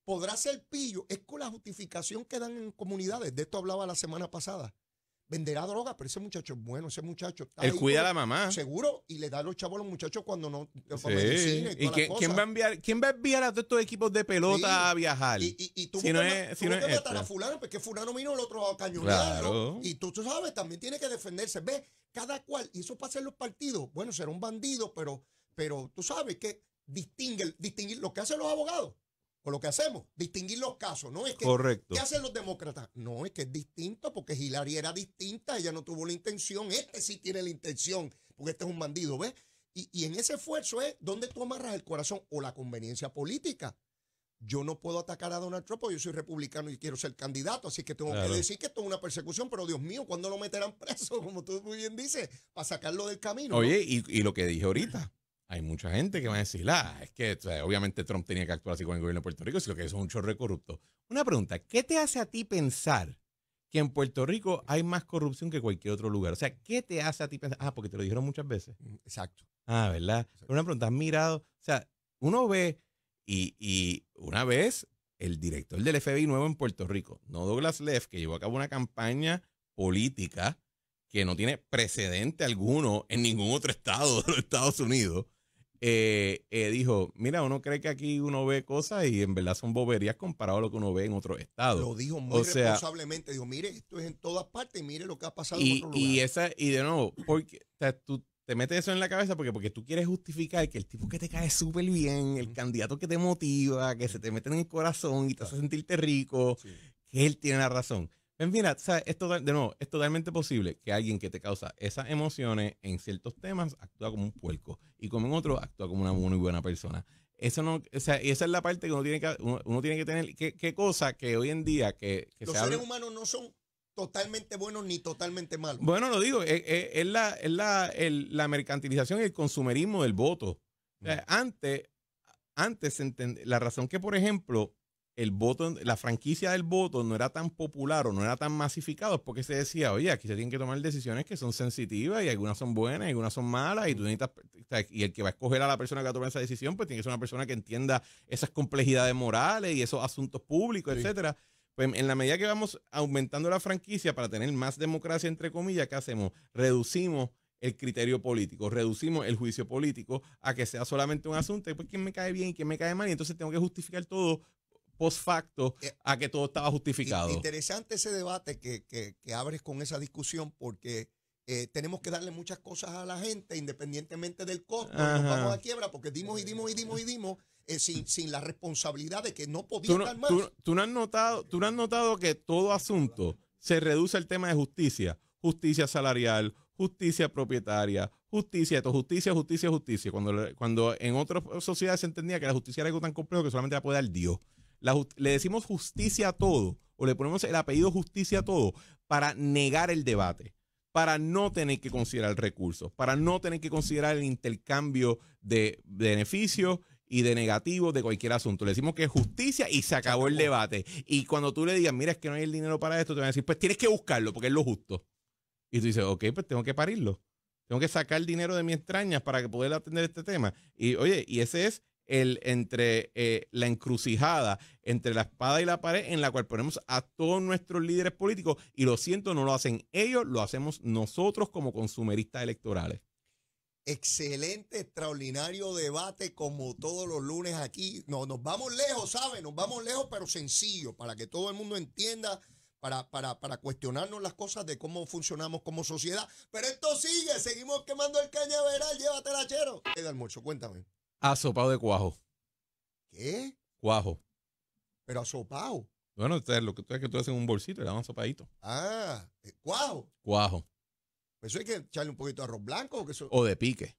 [SPEAKER 1] podrá ser pillo, es con la justificación que dan en comunidades. De esto hablaba la semana pasada. Venderá droga, pero ese muchacho es bueno, ese muchacho está. cuida a la mamá. Seguro, y le da los chavos a los muchachos cuando no. y, quién, va a
[SPEAKER 2] enviar, quién va a enviar todos estos equipos de pelota a viajar? Y, y, tú no es, tú a
[SPEAKER 1] Fulano, porque Fulano vino el otro a Y tú, sabes, también tiene que defenderse. Ve, cada cual, y eso pasa en los partidos. Bueno, será un bandido, pero, pero tú sabes que distingue, distinguir lo que hacen los abogados ¿O lo que hacemos, distinguir los casos. No es que Correcto. ¿qué hacen los demócratas? No, es que es distinto porque Hillary era distinta, ella no tuvo la intención, este sí tiene la intención, porque este es un bandido, ¿ves? Y, en ese esfuerzo es donde tú amarras el corazón o la conveniencia política. Yo no puedo atacar a Donald Trump porque yo soy republicano y quiero ser candidato, así que tengo que decir que esto es una persecución, pero Dios mío, ¿cuándo lo meterán preso? [laughs] Como tú muy bien dices, para sacarlo del camino. Oye,
[SPEAKER 2] y lo que dije ahorita, hay mucha gente que va a decir, ah, es que obviamente Trump tenía que actuar así con el gobierno de Puerto Rico, sino que eso es un chorro corrupto. Una pregunta, ¿qué te hace a ti pensar que en Puerto Rico hay más corrupción que cualquier otro lugar? O sea, ¿qué te hace a ti pensar? Ah, porque te lo dijeron muchas veces. Mm, exacto. Ah, ¿verdad? una pregunta, ¿has mirado? O sea, uno ve y, y una vez el director del FBI nuevo en Puerto Rico, no Douglas Leff, que llevó a cabo una campaña política que no tiene precedente alguno en ningún otro estado de los Estados Unidos, eh, eh, dijo, mira, uno cree que aquí uno ve cosas y en verdad son boberías comparado a lo que uno ve en otros estados. Lo dijo muy responsablemente,
[SPEAKER 1] dijo, mire, esto es en todas partes mire lo que ha pasado y, en Y,
[SPEAKER 2] esa, y de nuevo, porque, te metes eso en la cabeza porque, porque tú quieres justificar que el tipo que te cae súper bien, el candidato que te motiva, que se te mete en el corazón y te hace sentirte rico, que él tiene la razón. Pues mira, es de nuevo, es totalmente posible que alguien que te causa esas emociones en ciertos temas actúa como un puerco y como en otros actúa como una muy buena persona. Eso no, o sea, y esa es la parte que uno tiene que, uno, tiene que tener, qué cosa que hoy en día que, Los seres humanos
[SPEAKER 1] no son totalmente buenos ni totalmente malos. Bueno, lo
[SPEAKER 2] digo, es, la, es la, mercantilización y el consumerismo del voto. Mm. Antes, antes la razón que, por ejemplo, el voto, la franquicia del voto no era tan popular o no era tan masificado porque se decía, oye, aquí se tienen que tomar decisiones que son sensitivas y algunas son buenas y algunas son malas y tú y el que va a escoger a la persona que va a tomar esa decisión, pues tiene que ser una persona que entienda esas complejidades morales y esos asuntos públicos, etc. etcétera. Pues en la medida que vamos aumentando la franquicia para tener más democracia, entre comillas, ¿qué hacemos? Reducimos el criterio político, reducimos el juicio político a que sea solamente un asunto, y pues quién me cae bien y quién me cae mal, y entonces tengo que justificar todo post facto eh, a que todo estaba justificado.
[SPEAKER 1] Interesante ese debate que, abres con esa discusión porque eh, tenemos que darle muchas cosas a la gente independientemente del costo. Nos vamos a quiebra porque dimos y dimos y dimos y dimos. Eh, sin, sin, la responsabilidad de que no podía dar más.
[SPEAKER 2] Tú, no has notado, tú notado que todo asunto se reduce al tema de justicia. Justicia salarial, justicia propietaria, justicia, justicia, justicia, justicia. Cuando, cuando en otras sociedades se entendía que la justicia era algo tan complejo que solamente la puede dar Dios le decimos justicia a todo, o le ponemos el apellido justicia a todo, para negar el debate, para no tener que considerar recursos, para no tener que considerar el intercambio de beneficios y de negativos de cualquier asunto. Le decimos que es justicia y se acabó el debate. Y cuando tú le digas, mira, es que no hay el dinero para esto, te van a decir, pues tienes que buscarlo porque es lo justo. Y tú dices, ok, pues tengo que parirlo. Tengo que sacar el dinero de mi entrañas para poder atender este tema. Y oye, y ese es el, entre eh, la encrucijada, entre la espada y la pared, en la cual ponemos a todos nuestros líderes políticos, y lo siento, no lo hacen ellos, lo hacemos nosotros como consumeristas electorales.
[SPEAKER 1] Excelente, extraordinario debate como todos los lunes aquí. No, nos vamos lejos, ¿saben? Nos vamos lejos, pero sencillo, para que todo el mundo entienda, para, para, para cuestionarnos las cosas de cómo funcionamos como sociedad. Pero esto sigue, seguimos quemando el cañaveral, llévatela, chero. queda almuerzo, cuéntame.
[SPEAKER 2] Asopado de cuajo. ¿Qué? Cuajo.
[SPEAKER 1] Pero asopado.
[SPEAKER 2] Bueno, lo que tú es que tú haces un bolsito y le dan un sopadito.
[SPEAKER 1] Ah, eh, cuajo. Cuajo. Pues eso hay que echarle un poquito de arroz blanco o O de pique.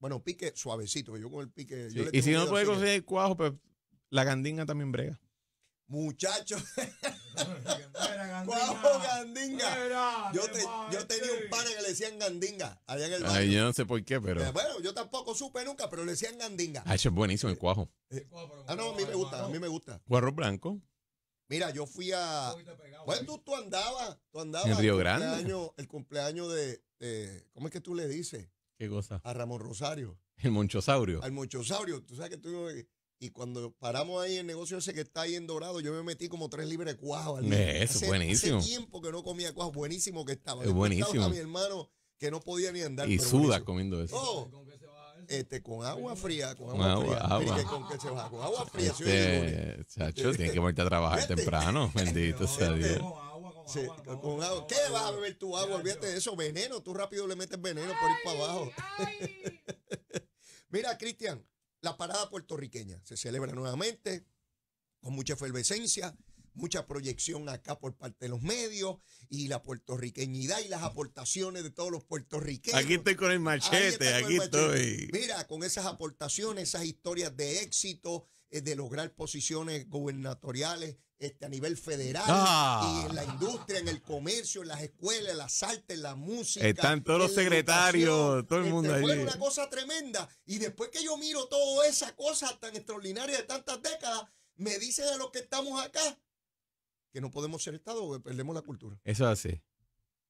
[SPEAKER 1] Bueno, pique suavecito, que yo con el pique. Yo le y si no puede conseguir
[SPEAKER 2] el cuajo, pues la gandinga también brega.
[SPEAKER 1] Muchachos. [laughs] Gandinga. yo, te, yo, tenía un pana que le decían Gandinga allá en el barrio.
[SPEAKER 2] yo no sé por qué, pero. Eh, bueno,
[SPEAKER 1] yo tampoco supe nunca, pero le decían Gandinga. Ah,
[SPEAKER 2] es buenísimo el eh, cuajo.
[SPEAKER 1] Eh, ah, no, a mí me gusta, a mí me gusta.
[SPEAKER 2] Cuarro blanco.
[SPEAKER 1] Mira, yo fui a. bueno tú, tú andabas, tú andabas. En Río Grande. El cumpleaños, el cumpleaños de, ¿Cómo es que tú le dices? ¿Qué cosa? A Ramón Rosario.
[SPEAKER 2] El monchosaurio. Al
[SPEAKER 1] monchosaurio. Tú sabes que tú. Y cuando paramos ahí en el negocio ese que está ahí en Dorado, yo me metí como tres libres de cuajo. Al eh, Eso, es buenísimo. Hace tiempo que no comía cuajo, buenísimo que estaba. Es buenísimo. A mi hermano que no podía ni andar. Y suda comiendo eso. Oh, este, con agua fría, con, con agua, fría. Agua. ¿Con qué se baja. Con agua fría. Este, chacho, tienes que volverte a trabajar temprano, [laughs] bendito sea Dios. Sí, con agua. ¿Qué vas a beber tu agua? Olvídate de eso, veneno. Tú rápido le metes veneno por ir para abajo. [laughs] Mira, Cristian, la parada puertorriqueña se celebra nuevamente con mucha efervescencia, mucha proyección acá por parte de los medios y la puertorriqueñidad y las aportaciones de todos los puertorriqueños. Aquí
[SPEAKER 2] estoy con el machete, aquí, estoy. Mira,
[SPEAKER 1] con esas aportaciones, esas historias de éxito, eh, de lograr posiciones gubernatoriales este, a nivel federal, ah. y en la industria, en el comercio, en las escuelas, en las artes, en la música. Están todos los secretarios, todo el mundo este, allí. Fue una cosa tremenda. Y después que yo miro toda esa cosa tan extraordinaria de tantas décadas, me dicen a los que estamos acá que no podemos ser Estado, perdemos la cultura. Eso es así.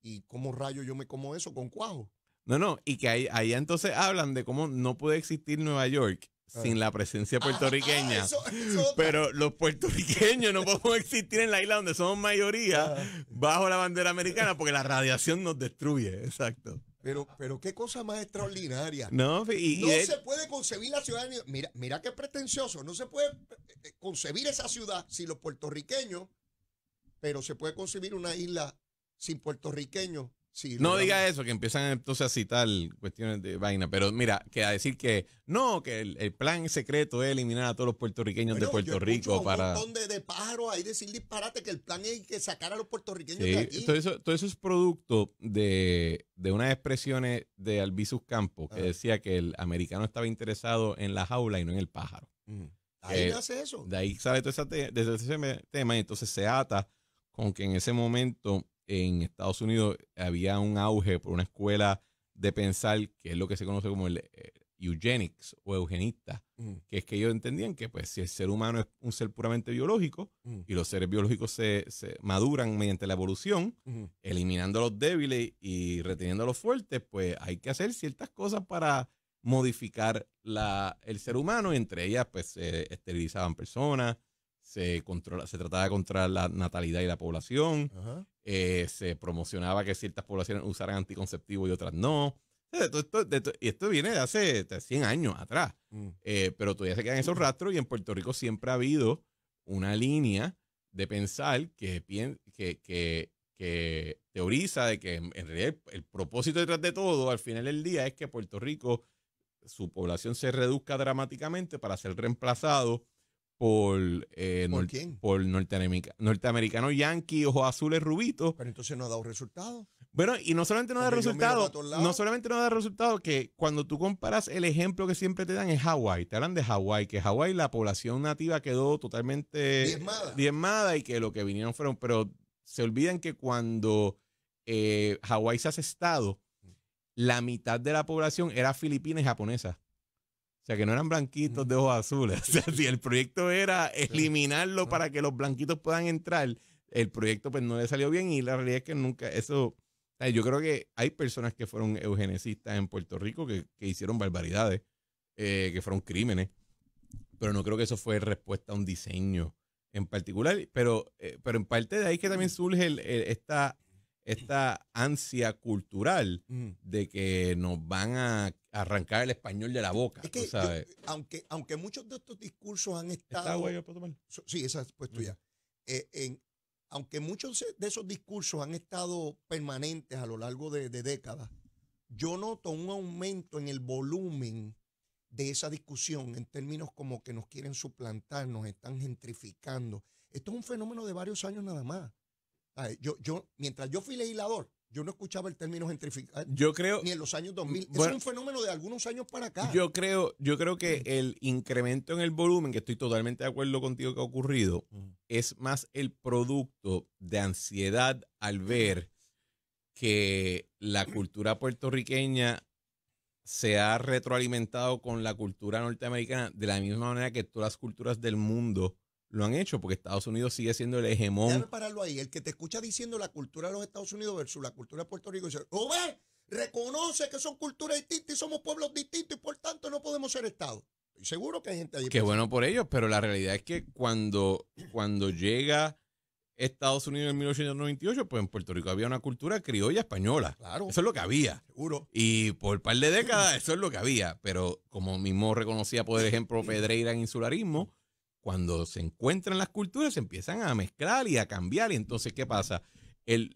[SPEAKER 1] ¿Y cómo rayo yo me como eso con cuajo?
[SPEAKER 2] No, no, y que ahí, ahí entonces hablan de cómo no puede existir Nueva York sin la presencia ah, puertorriqueña. Ah, pero los puertorriqueños no podemos existir en la isla donde somos mayoría bajo la bandera americana porque la radiación nos destruye. Exacto.
[SPEAKER 1] Pero, pero qué cosa más extraordinaria. No, no se puede concebir la ciudad. Mira, mira qué pretencioso. No se puede eh, eh, concebir esa ciudad sin los puertorriqueños, pero se puede concebir una isla sin puertorriqueños no diga eso,
[SPEAKER 2] que empiezan entonces a citar cuestiones de vaina, pero mira, que a decir que no, que el, plan secreto es eliminar a todos los puertorriqueños de Puerto Rico para... montón
[SPEAKER 1] de, pájaros ahí decir disparate que el plan es que sacar a los puertorriqueños de aquí. Todo
[SPEAKER 2] eso, todo eso es producto de, de unas expresiones de Alvisus Campos que ah. decía que el americano estaba interesado en la jaula y no en el pájaro. Ahí hace eso. De ahí sale todo ese, ese tema y entonces se ata con que en ese momento en Estados Unidos había un auge por una escuela de pensar que es lo que se conoce como el eh, eugenics o eugenista, mm. que es que ellos entendían que pues si el ser humano es un ser puramente biológico mm. y los seres biológicos se, maduran mediante la evolución, mm. eliminando a los débiles y reteniendo a los fuertes, pues hay que hacer ciertas cosas para modificar el ser humano, entre ellas pues se esterilizaban personas, se, controla, se trataba de controlar la natalidad y la población, eh, se promocionaba que ciertas poblaciones usaran anticonceptivos y otras no. y esto viene de hace 100 años atrás, mm. eh, pero todavía se quedan esos rastros y en Puerto Rico siempre ha habido una línea de pensar que, que, que, teoriza de que en realidad el propósito detrás de todo al final del día es que Puerto Rico, su población se reduzca dramáticamente para ser reemplazado por, norteamericanos eh, ¿Por, quién? norteamericano Yankee, ojos azules, rubitos.
[SPEAKER 1] Pero entonces no ha dado resultado.
[SPEAKER 2] Bueno, y no solamente no da resultado, no solamente no da resultado, que cuando tú comparas el ejemplo que siempre te dan es Hawái, te hablan de Hawái, que Hawái la población nativa quedó totalmente diezmada. y que lo que vinieron fueron, pero se olvidan que cuando eh, Hawái se hace estado, mm. la mitad de la población era filipina y japonesa sea, que no eran blanquitos de ojos azules. [laughs] O sea, si el proyecto era eliminarlo para que los blanquitos puedan entrar, el proyecto pues no le salió bien y la realidad es que nunca, eso, yo creo que hay personas que fueron eugenesistas en Puerto Rico que, hicieron barbaridades, eh, que fueron crímenes, pero no creo que eso fue respuesta a un diseño en particular, pero, eh, pero en parte de ahí que también surge esta esta ansia cultural mm. de que nos van a arrancar el español de la boca.
[SPEAKER 1] aunque, aunque muchos de estos discursos han estado... sí, esa es mm. eh, aunque muchos de esos discursos han estado permanentes a lo largo de décadas, yo noto un aumento en el volumen de esa discusión en términos como que nos quieren suplantar, nos están gentrificando. Esto es un fenómeno de varios años nada más yo, mientras yo fui legislador, yo no escuchaba el término gentrificar.
[SPEAKER 2] Yo creo. Ni en los años 2000. es un
[SPEAKER 1] fenómeno de algunos años para acá.
[SPEAKER 2] Yo creo, yo creo que mm. el incremento en el volumen, que estoy totalmente de acuerdo contigo que ha ocurrido, mm. es más el producto de ansiedad al ver que la cultura puertorriqueña se ha retroalimentado con la cultura norteamericana de la misma manera que todas las culturas del mundo lo han hecho porque Estados Unidos sigue siendo el hegemón. Déjame
[SPEAKER 1] pararlo ahí. El que te escucha diciendo la cultura de los Estados Unidos versus la cultura de Puerto Rico dice, ¡Oh, ve! Reconoce que son culturas distintas y somos pueblos distintos y por tanto no podemos ser estados. y seguro que hay gente ahí. Qué bueno
[SPEAKER 2] por ellos, pero la realidad es que cuando, cuando llega Estados Unidos en 1898, pues en Puerto Rico había una cultura criolla española. Claro. Eso es lo que había. Seguro. Y por un par de décadas, eso es lo que había. Pero como mismo reconocía, por ejemplo, Pedreira en insularismo, cuando se encuentran las culturas, se empiezan a mezclar y a cambiar. Y entonces, ¿qué pasa? El,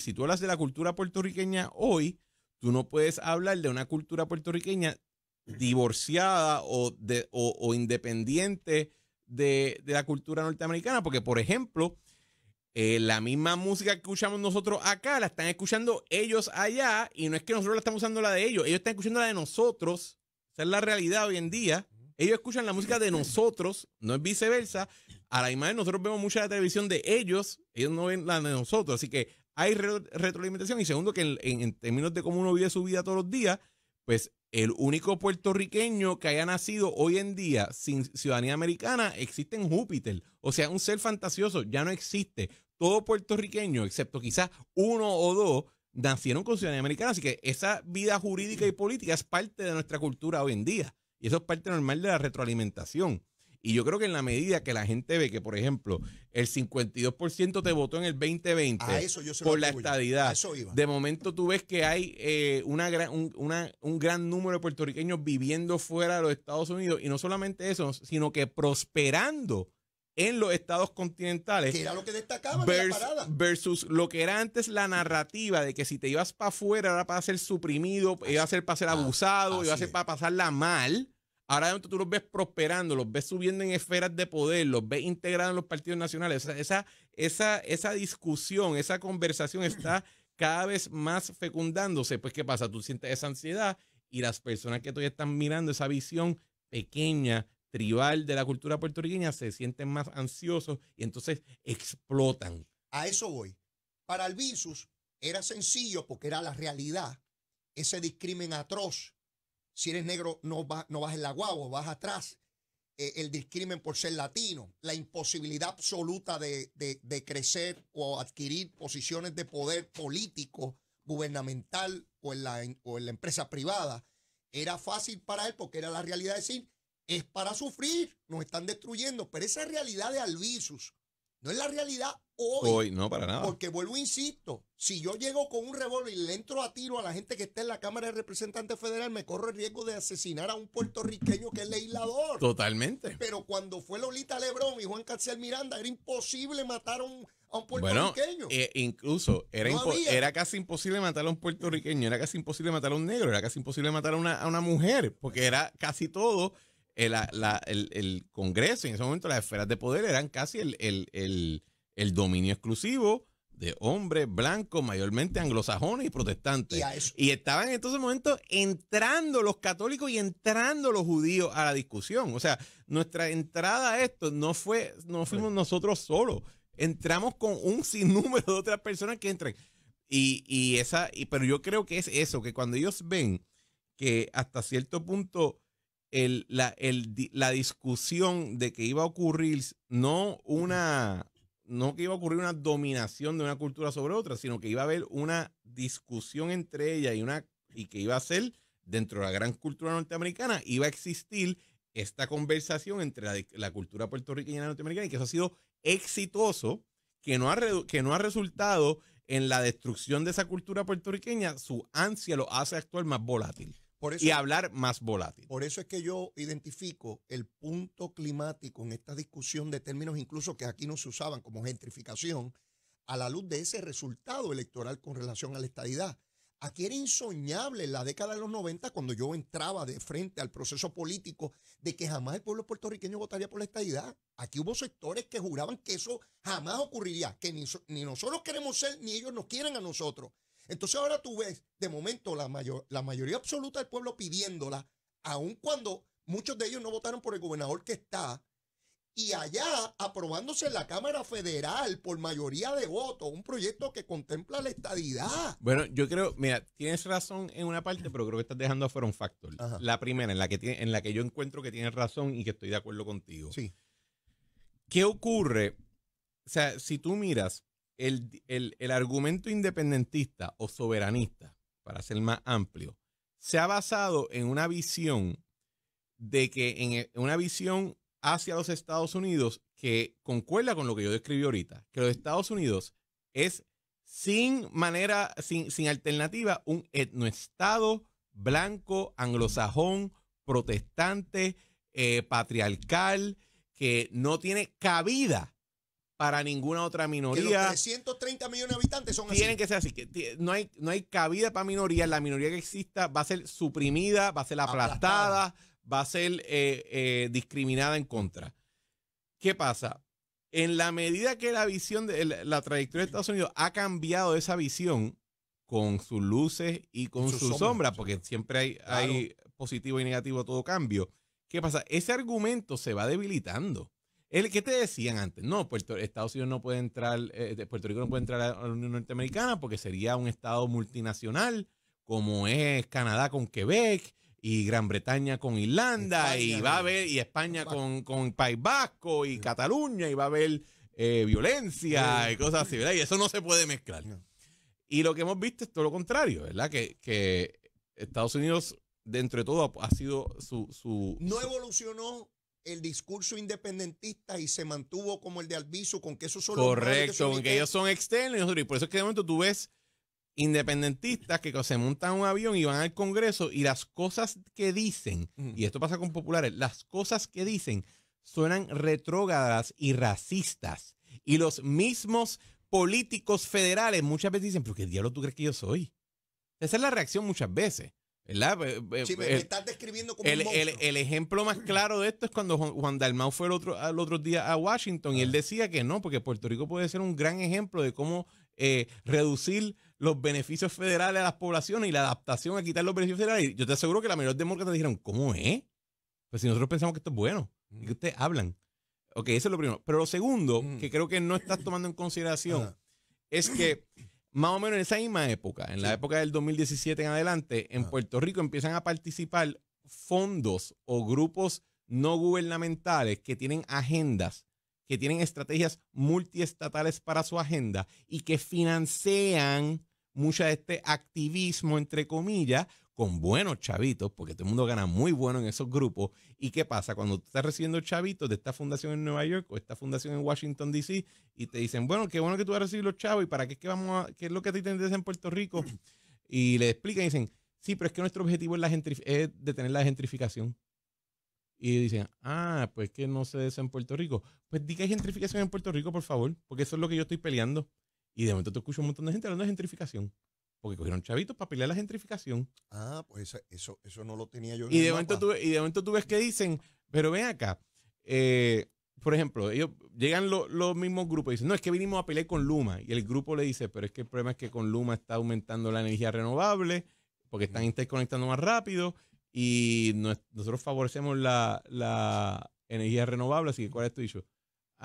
[SPEAKER 2] si tú hablas de la cultura puertorriqueña hoy, tú no puedes hablar de una cultura puertorriqueña divorciada o, de, independiente de, la cultura norteamericana, porque, por ejemplo, eh, la misma música que escuchamos nosotros acá, la están escuchando ellos allá, y no es que nosotros la estamos usando la de ellos, ellos están escuchando la de nosotros. Esa es la realidad hoy en día. Ellos escuchan la música de nosotros, no es viceversa. A la imagen nosotros vemos mucha la televisión de ellos, ellos no ven la de nosotros. Así que hay retroalimentación. Y segundo, que en, en, términos de cómo uno vive su vida todos los días, pues el único puertorriqueño que haya nacido hoy en día sin ciudadanía americana existe en Júpiter. O sea, un ser fantasioso ya no existe. Todo puertorriqueño, excepto quizás uno o dos, nacieron con ciudadanía americana. Así que esa vida jurídica y política es parte de nuestra cultura hoy en día. Y eso es parte normal de la retroalimentación. Y yo creo que en la medida que la gente ve que, por ejemplo, el 52% te votó en el 2020 por la estadidad, de momento tú ves que hay eh, una un, gran número de puertorriqueños viviendo fuera de los Estados Unidos. Y no solamente eso, sino que prosperando en los estados continentales. Que era lo que destacaba versus, la parada. Versus lo que era antes la narrativa de que si te ibas para afuera era para ser suprimido, iba a ser para ser abusado, iba a ser para pasarla mal. Ahora tú los ves prosperando, los ves subiendo en esferas de poder, los ves integrados en los partidos nacionales. esa, esa, esa discusión, esa conversación [clears throat] está cada vez más fecundándose. Pues, ¿qué pasa? Tú sientes esa ansiedad y las personas que todavía están mirando esa visión pequeña, tribal de la cultura puertorriqueña, se sienten más ansiosos y entonces explotan.
[SPEAKER 1] A eso voy. Para el virus era sencillo porque era la realidad. Ese discrimen atroz si eres negro, no, vas, no vas en la guagua, vas atrás. Eh, el discrimen por ser latino, la imposibilidad absoluta de, de, crecer o adquirir posiciones de poder político, gubernamental o en, la, o en la empresa privada. Era fácil para él porque era la realidad decir, es para sufrir, nos están destruyendo, pero esa realidad de Alvisus no es la realidad hoy. no, para nada. Porque vuelvo, e insisto, si yo llego con un revólver y le entro a tiro a la gente que está en la Cámara de Representantes Federal, me corro el riesgo de asesinar a un puertorriqueño que es legislador.
[SPEAKER 2] Totalmente.
[SPEAKER 1] Pero cuando fue Lolita Lebrón y Juan Carcel Miranda, era imposible matar a un, puertorriqueño.
[SPEAKER 2] Eh, incluso era, era casi imposible matar a un puertorriqueño, era casi imposible matar a un negro, era casi imposible matar a una, mujer, porque era casi todo. Eh, el, Congreso en ese momento, las esferas de poder eran casi el el dominio exclusivo de hombres blancos, mayormente anglosajones y protestantes. Y, estaban en ese momento entrando los católicos y entrando los judíos a la discusión. O sea, nuestra entrada a esto no fue, no fuimos nosotros solos. Entramos con un sinnúmero de otras personas que entran. Y, esa, y, pero yo creo que es eso, que cuando ellos ven que hasta cierto punto la, la discusión de que iba a ocurrir no una no que iba a ocurrir una dominación de una cultura sobre otra, sino que iba a haber una discusión entre ella y, una, y que iba a ser dentro de la gran cultura norteamericana, iba a existir esta conversación entre la, cultura puertorriqueña y la norteamericana y que eso ha sido exitoso, que no ha, que no ha resultado en la destrucción de esa cultura puertorriqueña, su ansia lo hace actual más volátil y hablar más volátil.
[SPEAKER 1] Por eso es que yo identifico el punto climático en esta discusión de términos incluso que aquí no se usaban como gentrificación a la luz de ese resultado electoral con relación a la estadidad. Aquí era insoñable en la década de los 90 cuando yo entraba de frente al proceso político de que jamás el pueblo puertorriqueño votaría por la estadidad. Aquí hubo sectores que juraban que eso jamás ocurriría, que ni, ni nosotros queremos ser, ni ellos nos quieren a nosotros. Entonces ahora tú ves, de momento, la, la mayoría absoluta del pueblo pidiéndola, aun cuando muchos de ellos no votaron por el gobernador que está, y allá aprobándose en la Cámara Federal por mayoría de votos un proyecto que contempla la estadidad.
[SPEAKER 2] Bueno, yo creo, mira, tienes razón en una parte, pero creo que estás dejando afuera un factor. La primera, en la, que en la que yo encuentro que tienes razón y que estoy de acuerdo contigo. Sí. ¿Qué ocurre? O sea, si tú miras, el, argumento independentista o soberanista, para ser más amplio, se ha basado en una visión de que en e, una visión hacia los Estados Unidos que concuerda con lo que yo describí ahorita, que los Estados Unidos es sin manera, sin, sin alternativa, un etnoestado blanco, anglosajón, protestante, eh, patriarcal, que no tiene cabida para ninguna otra minoría.
[SPEAKER 1] 330 millones de habitantes son Tienen
[SPEAKER 2] que ser así. Que no, hay, no hay cabida para minorías. La minoría que exista va a ser suprimida, va a ser aplastada, va a ser eh, eh, discriminada en contra. ¿Qué pasa? En la medida que la visión, de, la, trayectoria de Estados Unidos ha cambiado esa visión con sus luces y con, sus, sombras, porque siempre hay, hay positivo y negativo todo cambio. ¿Qué pasa? Ese argumento se va debilitando. El, ¿Qué te decían antes? No, Puerto, Estados Unidos no puede entrar, eh, Puerto Rico no puede entrar a la Unión Norteamericana porque sería un estado multinacional como es Canadá con Quebec y Gran Bretaña con Irlanda y va a haber y España con, con País Vasco y Cataluña y va a haber eh, violencia y cosas así, ¿verdad? Y eso no se puede mezclar. Y lo que hemos visto es todo lo contrario, ¿verdad? Que, que Estados Unidos, dentro de todo, ha sido su... su no
[SPEAKER 1] evolucionó el discurso independentista y se mantuvo como el de Alviso con que eso solo Correcto, porque que
[SPEAKER 2] ellos son externos y por eso es que de momento tú ves independentistas que se montan un avión y van al Congreso y las cosas que dicen, y esto pasa con populares, las cosas que dicen suenan retrógradas y racistas. Y los mismos políticos federales muchas veces dicen, pero ¿qué diablo tú crees que yo soy? Esa es la reacción muchas veces. ¿Verdad? el, ejemplo más claro de esto es cuando Juan Dalmau fue el otro, otro día a Washington y él decía que no, porque Puerto Rico puede ser un gran ejemplo de cómo eh, reducir los beneficios federales a las poblaciones y la adaptación a quitar los beneficios federales. Y yo te aseguro que la mayoría de demócratas dijeron, ¿cómo es? Pues si nosotros pensamos que esto es bueno, y que ustedes hablan. Ok, eso es lo primero. Pero lo segundo, que creo que no estás tomando en consideración, es que más o menos en esa misma época, en la época del 2017 en adelante, en Puerto Rico empiezan a participar fondos o grupos no gubernamentales que tienen agendas, que tienen estrategias multiestatales para su agenda y que financian mucho de este activismo, entre comillas, con buenos chavitos, porque todo el mundo gana muy bueno en esos grupos. ¿Y qué pasa? Cuando tú estás recibiendo chavitos de esta fundación en Nueva York o esta fundación en Washington, D.C., y te dicen, bueno, qué bueno que tú vas a recibir los chavos, ¿y para qué es que vamos a, qué es lo que te en Puerto Rico? Y le explican y dicen, sí, pero es que nuestro objetivo es, la es detener la gentrificación. Y dicen, ah, pues que no se eso en Puerto Rico. Pues di que hay gentrificación en Puerto Rico, por favor, porque eso es lo que yo estoy peleando. Y de momento te escucho un montón de gente hablando de gentrificación porque cogieron chavitos para pelear la
[SPEAKER 1] gentrificación. Ah, pues eso, eso no lo tenía yo. y, de momento tú,
[SPEAKER 2] y de momento tú ves que dicen, pero ven acá, eh, por ejemplo, ellos llegan los mismos grupos y dicen, no, es que vinimos a pelear con Luma. Y el grupo le dice, pero es que el problema es que con Luma está aumentando la energía renovable, porque están interconectando más rápido y nosotros favorecemos la, la energía renovable, así que ¿cuál es tu dicho?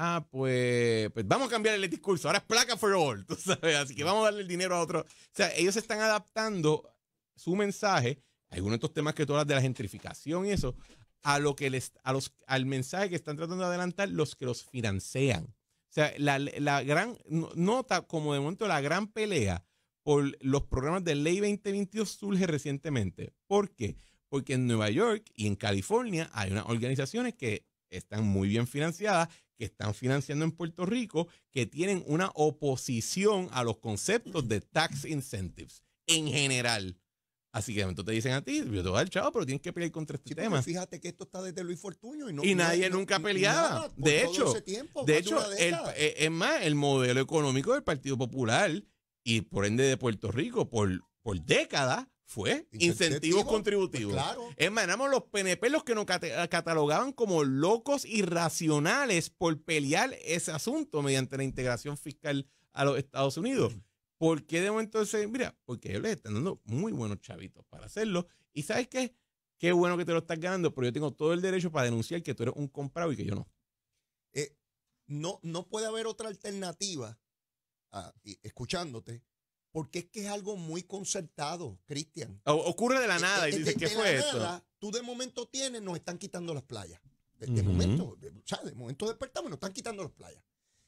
[SPEAKER 2] ah, pues, pues, vamos a cambiar el discurso, ahora es placa for all, [laughs] tú sabes, así que vamos a darle el dinero a otro. O sea, ellos están adaptando su mensaje, algunos de estos temas que tú hablas de la gentrificación y eso, a lo que les, a los, al mensaje que están tratando de adelantar los que los financian. O sea, la, la gran nota, como de momento la gran pelea por los programas de Ley 2022 surge recientemente. ¿Por qué? Porque en Nueva York y en California hay unas organizaciones que están muy bien financiadas, que están financiando en Puerto Rico, que tienen una oposición a los conceptos de tax incentives en general. Así que entonces te dicen a ti, yo te voy a dar chavo, pero tienes que pelear contra este tema. Fíjate
[SPEAKER 1] que esto está desde Luis Fortuño y, nadie nunca peleaba. de hecho, de eh, hecho
[SPEAKER 2] es más, el modelo económico del Partido Popular y por ende de Puerto Rico por, por décadas fue incentivos contributivos. Es los PNP los que nos catalogaban como locos irracionales por pelear ese asunto mediante la integración fiscal a los Estados Unidos. ¿Por qué de momento se mira? Porque ellos les están dando muy buenos chavitos para hacerlo. ¿Y sabes qué? Qué bueno que te lo estás ganando, pero yo tengo todo el derecho para denunciar
[SPEAKER 1] que tú eres un comprado y que yo no. Eh, no, no puede haber otra alternativa, ah, escuchándote, porque es que es algo muy concertado, Cristian.
[SPEAKER 2] Ocurre de la eh, nada y eh, dice, ¿qué fue esto?
[SPEAKER 1] tú de momento tienes, nos están quitando las playas. De, momento, de, o de momento despertamos, nos están quitando las playas.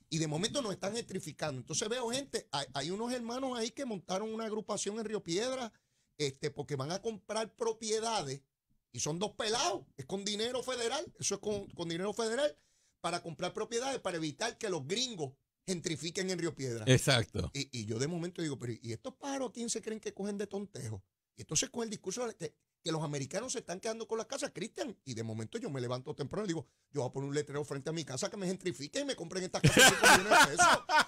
[SPEAKER 1] Y de momento nos están electrificando Entonces veo gente, hay, unos hermanos ahí que montaron una agrupación en Río Piedra, este, porque van a comprar propiedades y son dos pelados, es con dinero federal, eso es con, con dinero federal, para comprar propiedades, para evitar que los gringos gentrifiquen en Río Piedra. Exacto. Y, yo de momento digo, pero ¿y estos pájaros quién se creen que cogen de tontejo? Y entonces con el discurso que, los americanos se están quedando con las casas, Cristian, y de momento yo me levanto temprano y digo, yo voy a poner un letrero frente a mi casa que me gentrifique y me compren estas casas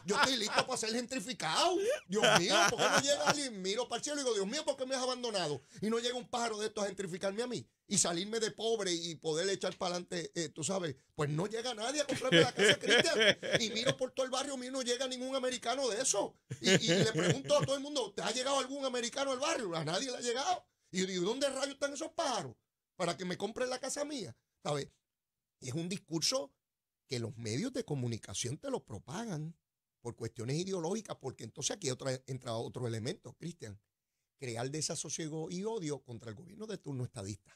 [SPEAKER 1] Yo estoy listo para ser gentrificado. Dios mío, ¿por qué no llega alguien? Miro para el y digo, Dios mío, ¿por qué me has abandonado? Y no llega un pájaro de estos a gentrificarme a mí y salirme de pobre y poder echar para adelante, eh, tú sabes, pues no llega nadie a comprarme la casa, Cristian. Y miro por todo el barrio mí no llega ningún americano de eso. Y, le pregunto a todo el mundo, ¿te ha llegado algún americano al barrio? A nadie le ha llegado. Y digo, ¿dónde rayos están esos pájaros? Para que me compre la casa mía, ¿sabes? Y es un discurso que los medios de comunicación te lo propagan por cuestiones ideológicas, porque entonces aquí entra otro elemento, Cristian, crear desasosiego y odio contra el gobierno de turno estadista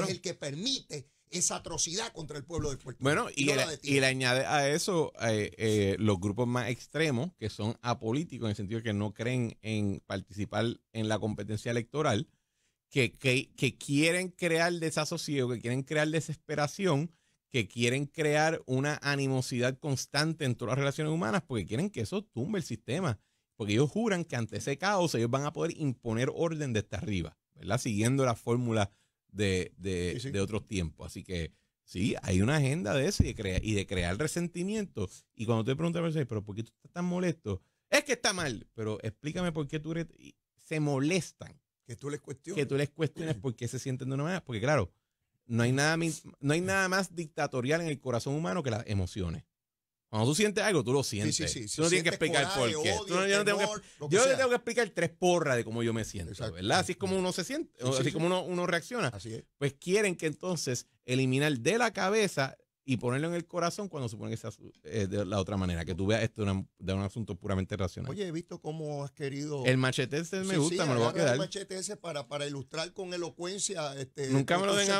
[SPEAKER 1] es el que permite esa atrocidad contra el pueblo de Puerto Rico. Bueno, y,
[SPEAKER 2] le añade a eso eh, eh, los grupos más extremos, que son apolíticos, en el sentido de que no creen en participar en la competencia electoral, que, que, quieren crear desasosiego, que quieren crear desesperación, que quieren crear una animosidad constante en todas las relaciones humanas, porque quieren que eso tumbe el sistema, porque ellos juran que ante ese caos ellos van a poder imponer orden desde arriba, ¿verdad? Siguiendo la fórmula de, de, de otros tiempos. Así que sí, hay una agenda de eso y de, crea, y de crear resentimiento. Y cuando te preguntan, pero ¿por qué tú estás tan molesto? Es que está mal, pero explícame por qué tú eres... Se molestan. Que tú les cuestiones. Que tú les cuestiones por qué se sienten de una manera. Porque claro, no hay nada, no hay nada más dictatorial en el corazón humano que las emociones. Cuando tú sientes algo, tú lo sientes. Tú no tienes que explicar por qué. yo, no tengo que, explicar tres porras de cómo yo me siento, ¿verdad? Así es como uno se siente, así como uno, reacciona. Así Pues quieren que entonces eliminar de la cabeza y ponerlo en el corazón cuando supone que sea eh, de la otra manera, que tú veas esto de, un asunto puramente racional.
[SPEAKER 1] Oye, he visto cómo has querido... El machete ese me gusta, me lo voy a quedar. El machete ese para, para ilustrar con elocuencia este, nunca, me lo den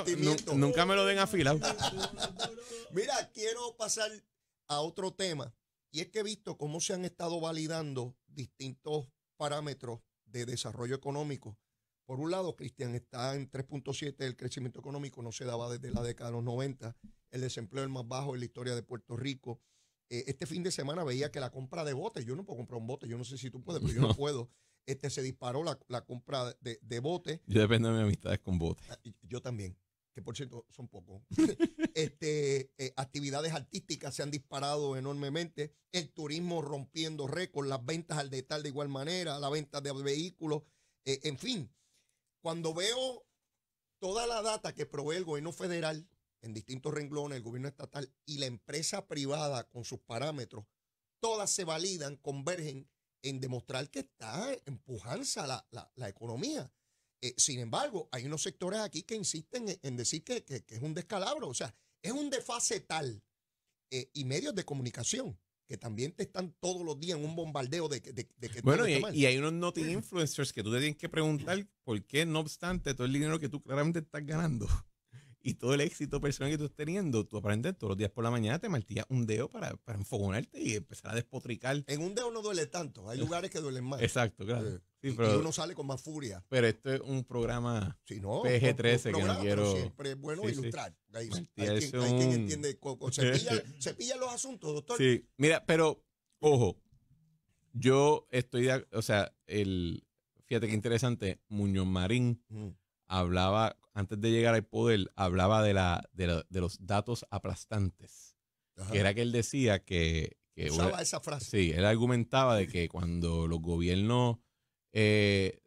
[SPEAKER 2] nunca me lo den afilado. [laughs]
[SPEAKER 1] Mira, quiero pasar a otro tema, y es que he visto cómo se han estado validando distintos parámetros de desarrollo económico. Por un lado, Cristian está en 3.7, el crecimiento económico no se daba desde la década de los 90, el desempleo es el más bajo en la historia de Puerto Rico. Eh, este fin de semana veía que la compra de botes, yo no puedo comprar un bote, yo no sé si tú puedes, pero yo no, [laughs] puedo. Este, se disparó la, compra de, botes. Yo dependo de mis amistades con botes. Ah, yo también que por cierto son pocos, [laughs] este, eh, actividades artísticas se han disparado enormemente, el turismo rompiendo récords, las ventas al detalle de igual manera, la venta de vehículos, eh, en fin. Cuando veo toda la data que provee el gobierno federal en distintos renglones, el gobierno estatal y la empresa privada con sus parámetros, todas se validan, convergen en demostrar que está empujanza la, la, la economía. Eh, sin embargo, hay unos sectores aquí que insisten en, decir que, es un descalabro, o sea, es un desfase tal eh, y medios de comunicación que también te están todos los días en un bombardeo de, que Bueno, y, y, hay unos not
[SPEAKER 2] influencers que tú te tienes que preguntar por qué, no obstante, todo el dinero que tú claramente estás ganando y todo el éxito personal que tú estás teniendo, tú aprendes todos los días por la mañana, te martillas un dedo para, para enfogonarte y empezar a despotricar. En
[SPEAKER 1] un dedo no duele tanto, hay lugares que duelen más. Exacto, claro. y, uno sale con más furia.
[SPEAKER 2] Pero esto es un programa PG-13 que no quiero... siempre es bueno ilustrar. Hay, quien, entiende. [laughs] Se pilla, los asuntos, doctor. Sí, mira, pero, ojo, yo estoy... O sea, el fíjate qué interesante, Muñoz Marín hablaba antes de llegar al poder, hablaba de, la, de, los datos aplastantes. Que era que él decía que... Usaba esa frase. Sí, él argumentaba de que cuando los gobiernos... Eh,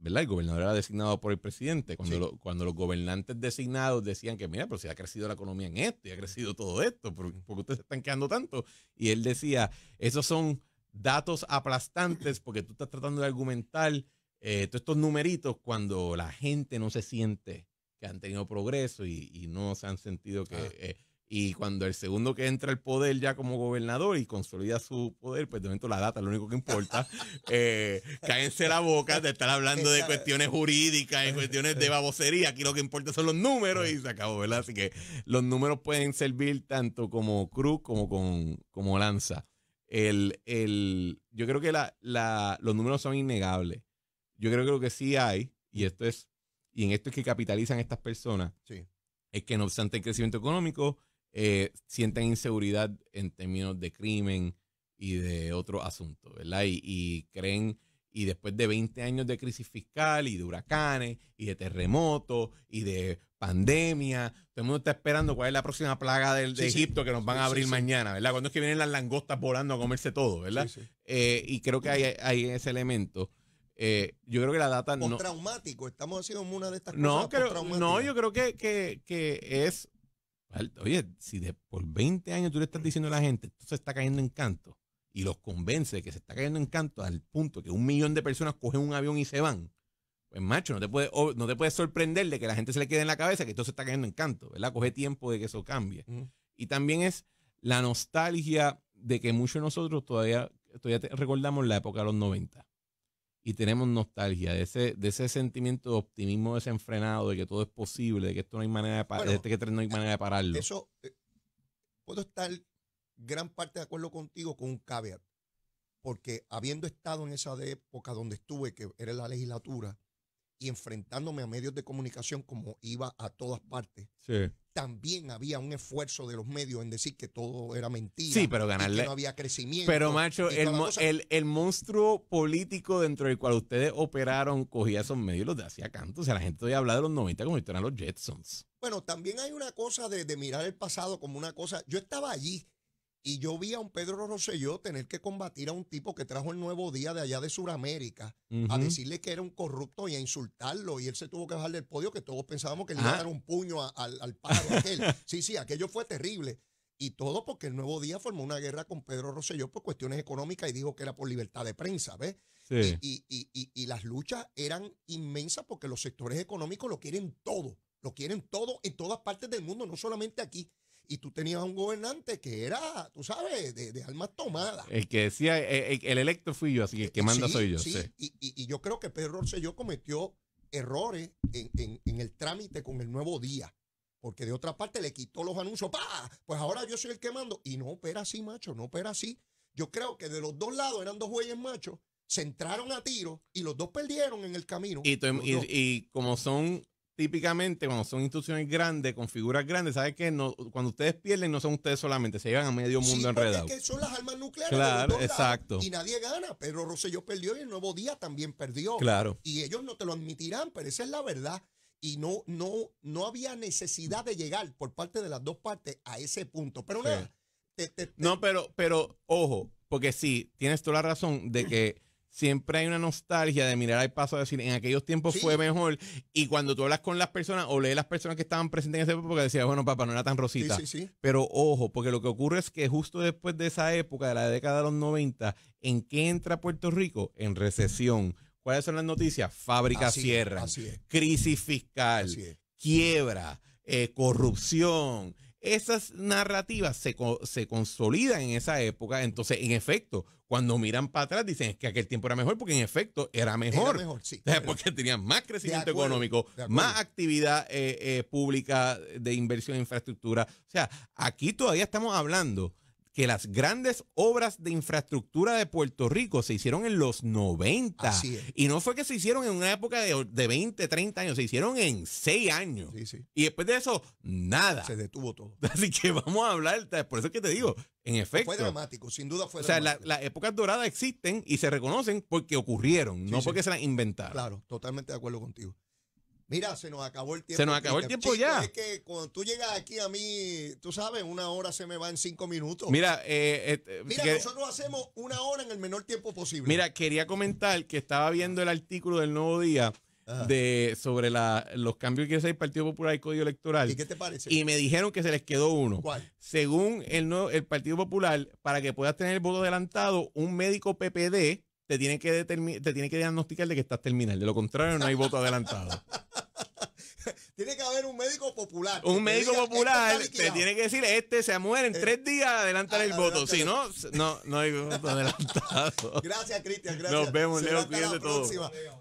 [SPEAKER 2] ¿Verdad? El gobernador era designado por el presidente. Cuando, los gobernantes designados decían que, mira, pero si ha crecido la economía en esto y ha crecido todo esto, ¿por, ¿por qué ustedes se están quedando tanto? Y él decía, esos son datos aplastantes porque tú estás tratando de argumentar eh, todos estos numeritos cuando la gente no se siente que han tenido progreso y, no se han sentido ah. que... Eh, y cuando el segundo que entra al poder ya como gobernador y consolida su poder, pues de momento la data es lo único que importa. [laughs] eh, cáense la boca de estar hablando de cuestiones jurídicas, de cuestiones de [laughs] babosería. Aquí lo que importa son los números y se acabó, ¿verdad? Así que los números pueden servir tanto como cruz como, con, como lanza. El, el, yo creo que la, la, los números son innegables. Yo creo que lo que sí hay, y mm. esto es, y en esto es que capitalizan estas personas, es que no obstante el crecimiento económico, eh, sienten inseguridad en términos de crimen y de otro asunto, ¿verdad? Y, y, creen, y después de 20 años de crisis fiscal y de huracanes y de terremotos y de pandemia, todo el mundo está esperando cuál es la próxima plaga del, de Egipto que nos van a abrir mañana, ¿verdad? Cuando es que vienen las langostas volando a comerse todo, ¿verdad? Eh, y creo que hay, hay ese elemento. Eh, yo creo que la data no.
[SPEAKER 1] traumático, estamos haciendo una de estas no, cosas. no, yo creo que,
[SPEAKER 2] que, que es. Oye, si de, por 20 años tú le estás diciendo a la gente, esto se está cayendo en canto, y los convence de que se está cayendo en canto al punto que un millón de personas cogen un avión y se van, pues macho, no te puedes no te puede sorprender de que la gente se le quede en la cabeza que esto se está cayendo en canto, ¿verdad? Coge tiempo de que eso cambie. Y también es la nostalgia de que muchos de nosotros todavía, todavía recordamos la época de los 90 y tenemos nostalgia, de ese, de ese sentimiento de optimismo desenfrenado, de que todo es posible, de que esto no hay manera de, que no hay eh, manera de pararlo.
[SPEAKER 1] Eso, eh, puedo estar gran parte de acuerdo contigo con un caveat, porque habiendo estado en esa época donde estuve, que era la legislatura, y enfrentándome a medios de comunicación como iba a todas partes. También había un esfuerzo de los medios en decir que todo era mentira. Sí, pero ganarle. no había crecimiento. Pero, macho, el,
[SPEAKER 2] el, monstruo político dentro del cual ustedes operaron cogía esos medios y los hacía canto. O la gente hoy habla de los 90 como si eran los Jetsons.
[SPEAKER 1] Bueno, también hay una cosa de mirar el pasado como una cosa. Yo estaba allí y yo vi a un Pedro Rosselló tener que combatir a un tipo que trajo el nuevo día de allá de Sudamérica a decirle que era un corrupto y a insultarlo. Y él se tuvo que bajar del podio, que todos pensábamos que le iba a ah. dar un puño al paro aquel. [laughs] sí, sí, aquello fue terrible. Y todo porque el nuevo día formó una guerra con Pedro Rosselló por cuestiones económicas y dijo que era por libertad de prensa, ¿ves? Sí. Y, y, y, y las luchas eran inmensas porque los sectores económicos lo quieren todo. Lo quieren todo en todas partes del mundo, no solamente aquí y tú tenías un gobernante que era, tú sabes, de, almas tomadas.
[SPEAKER 2] El que decía, eh, eh, el, electo fui yo, así que el que manda soy yo. Sí.
[SPEAKER 1] Y, yo creo que Pedro Rosselló cometió errores en, el trámite con el nuevo día. Porque de otra parte le quitó los anuncios, ¡pah! Pues ahora yo soy el que mando. Y no opera así, macho, no opera así. Yo creo que de los dos lados eran dos güeyes macho, se entraron a tiro y los dos perdieron en el camino. y em,
[SPEAKER 2] como son típicamente cuando son instituciones grandes, con figuras grandes, ¿sabes qué? No, cuando ustedes pierden, no son ustedes solamente, se llevan a medio mundo enredado. Es que son
[SPEAKER 1] las armas nucleares.
[SPEAKER 2] Claro, exacto. y nadie
[SPEAKER 1] gana. pero Rosselló perdió y el Nuevo Día también perdió. Claro. Y ellos no te lo admitirán, pero esa es la verdad. Y no, no, no había necesidad de llegar por parte de las dos partes a ese punto. Pero
[SPEAKER 2] No, pero, pero ojo, porque sí, tienes toda la razón de que siempre hay una nostalgia de mirar al paso a decir, en aquellos tiempos fue mejor. Y cuando tú hablas con las personas o lees las personas que estaban presentes en esa época, decías, bueno, papá, no era tan rosita. Pero ojo, porque lo que ocurre es que justo después de esa época, de la década de los 90, ¿en qué entra Puerto Rico? En recesión. ¿Cuáles son las noticias? Fábricas cierran, crisis fiscal, quiebra, eh, corrupción. Esas narrativas se, se consolidan en esa época, entonces en efecto, cuando miran para atrás dicen que aquel tiempo era mejor porque en efecto era mejor. sí, porque tenían más crecimiento económico, más actividad eh, eh, pública de inversión en infraestructura. O sea, aquí todavía estamos hablando que las grandes obras de infraestructura de Puerto Rico se hicieron en los 90. Y no fue que se hicieron en una época de, 20, 30 años, se hicieron en 6 años. Y después de eso, nada. Se detuvo todo. [laughs] Así que vamos a hablar, por eso es que te digo, en efecto. Fue dramático,
[SPEAKER 1] sin duda fue dramático. O
[SPEAKER 2] sea, las épocas doradas existen y se reconocen porque ocurrieron, no porque se las inventaron.
[SPEAKER 1] Claro, totalmente de acuerdo contigo. Mira, se nos acabó el tiempo. Se nos acabó el tiempo ya. Es que cuando tú llegas aquí a mí, tú sabes, una hora se me va en cinco minutos. Mira, eh, eh, eh mira nosotros hacemos una hora en el menor tiempo posible.
[SPEAKER 2] Mira, quería comentar que estaba viendo el artículo del Nuevo Día de sobre los cambios que quiere el Partido Popular y Código Electoral. ¿Y qué te parece? Y me dijeron que se les quedó uno. ¿Cuál? Según el, nuevo, el Partido Popular, para que puedas tener el voto adelantado, un médico PPD te tiene que, te tiene que diagnosticar de que estás terminal. De lo contrario, no hay voto adelantado. [laughs]
[SPEAKER 1] tiene que haber un médico popular. Un médico popular te
[SPEAKER 2] tiene que decir, este se muere en eh, tres días, adelantar el voto. Si no, no, no hay voto adelantado. [laughs] Gracias, Cristian. Nos vemos, Leo. de todo.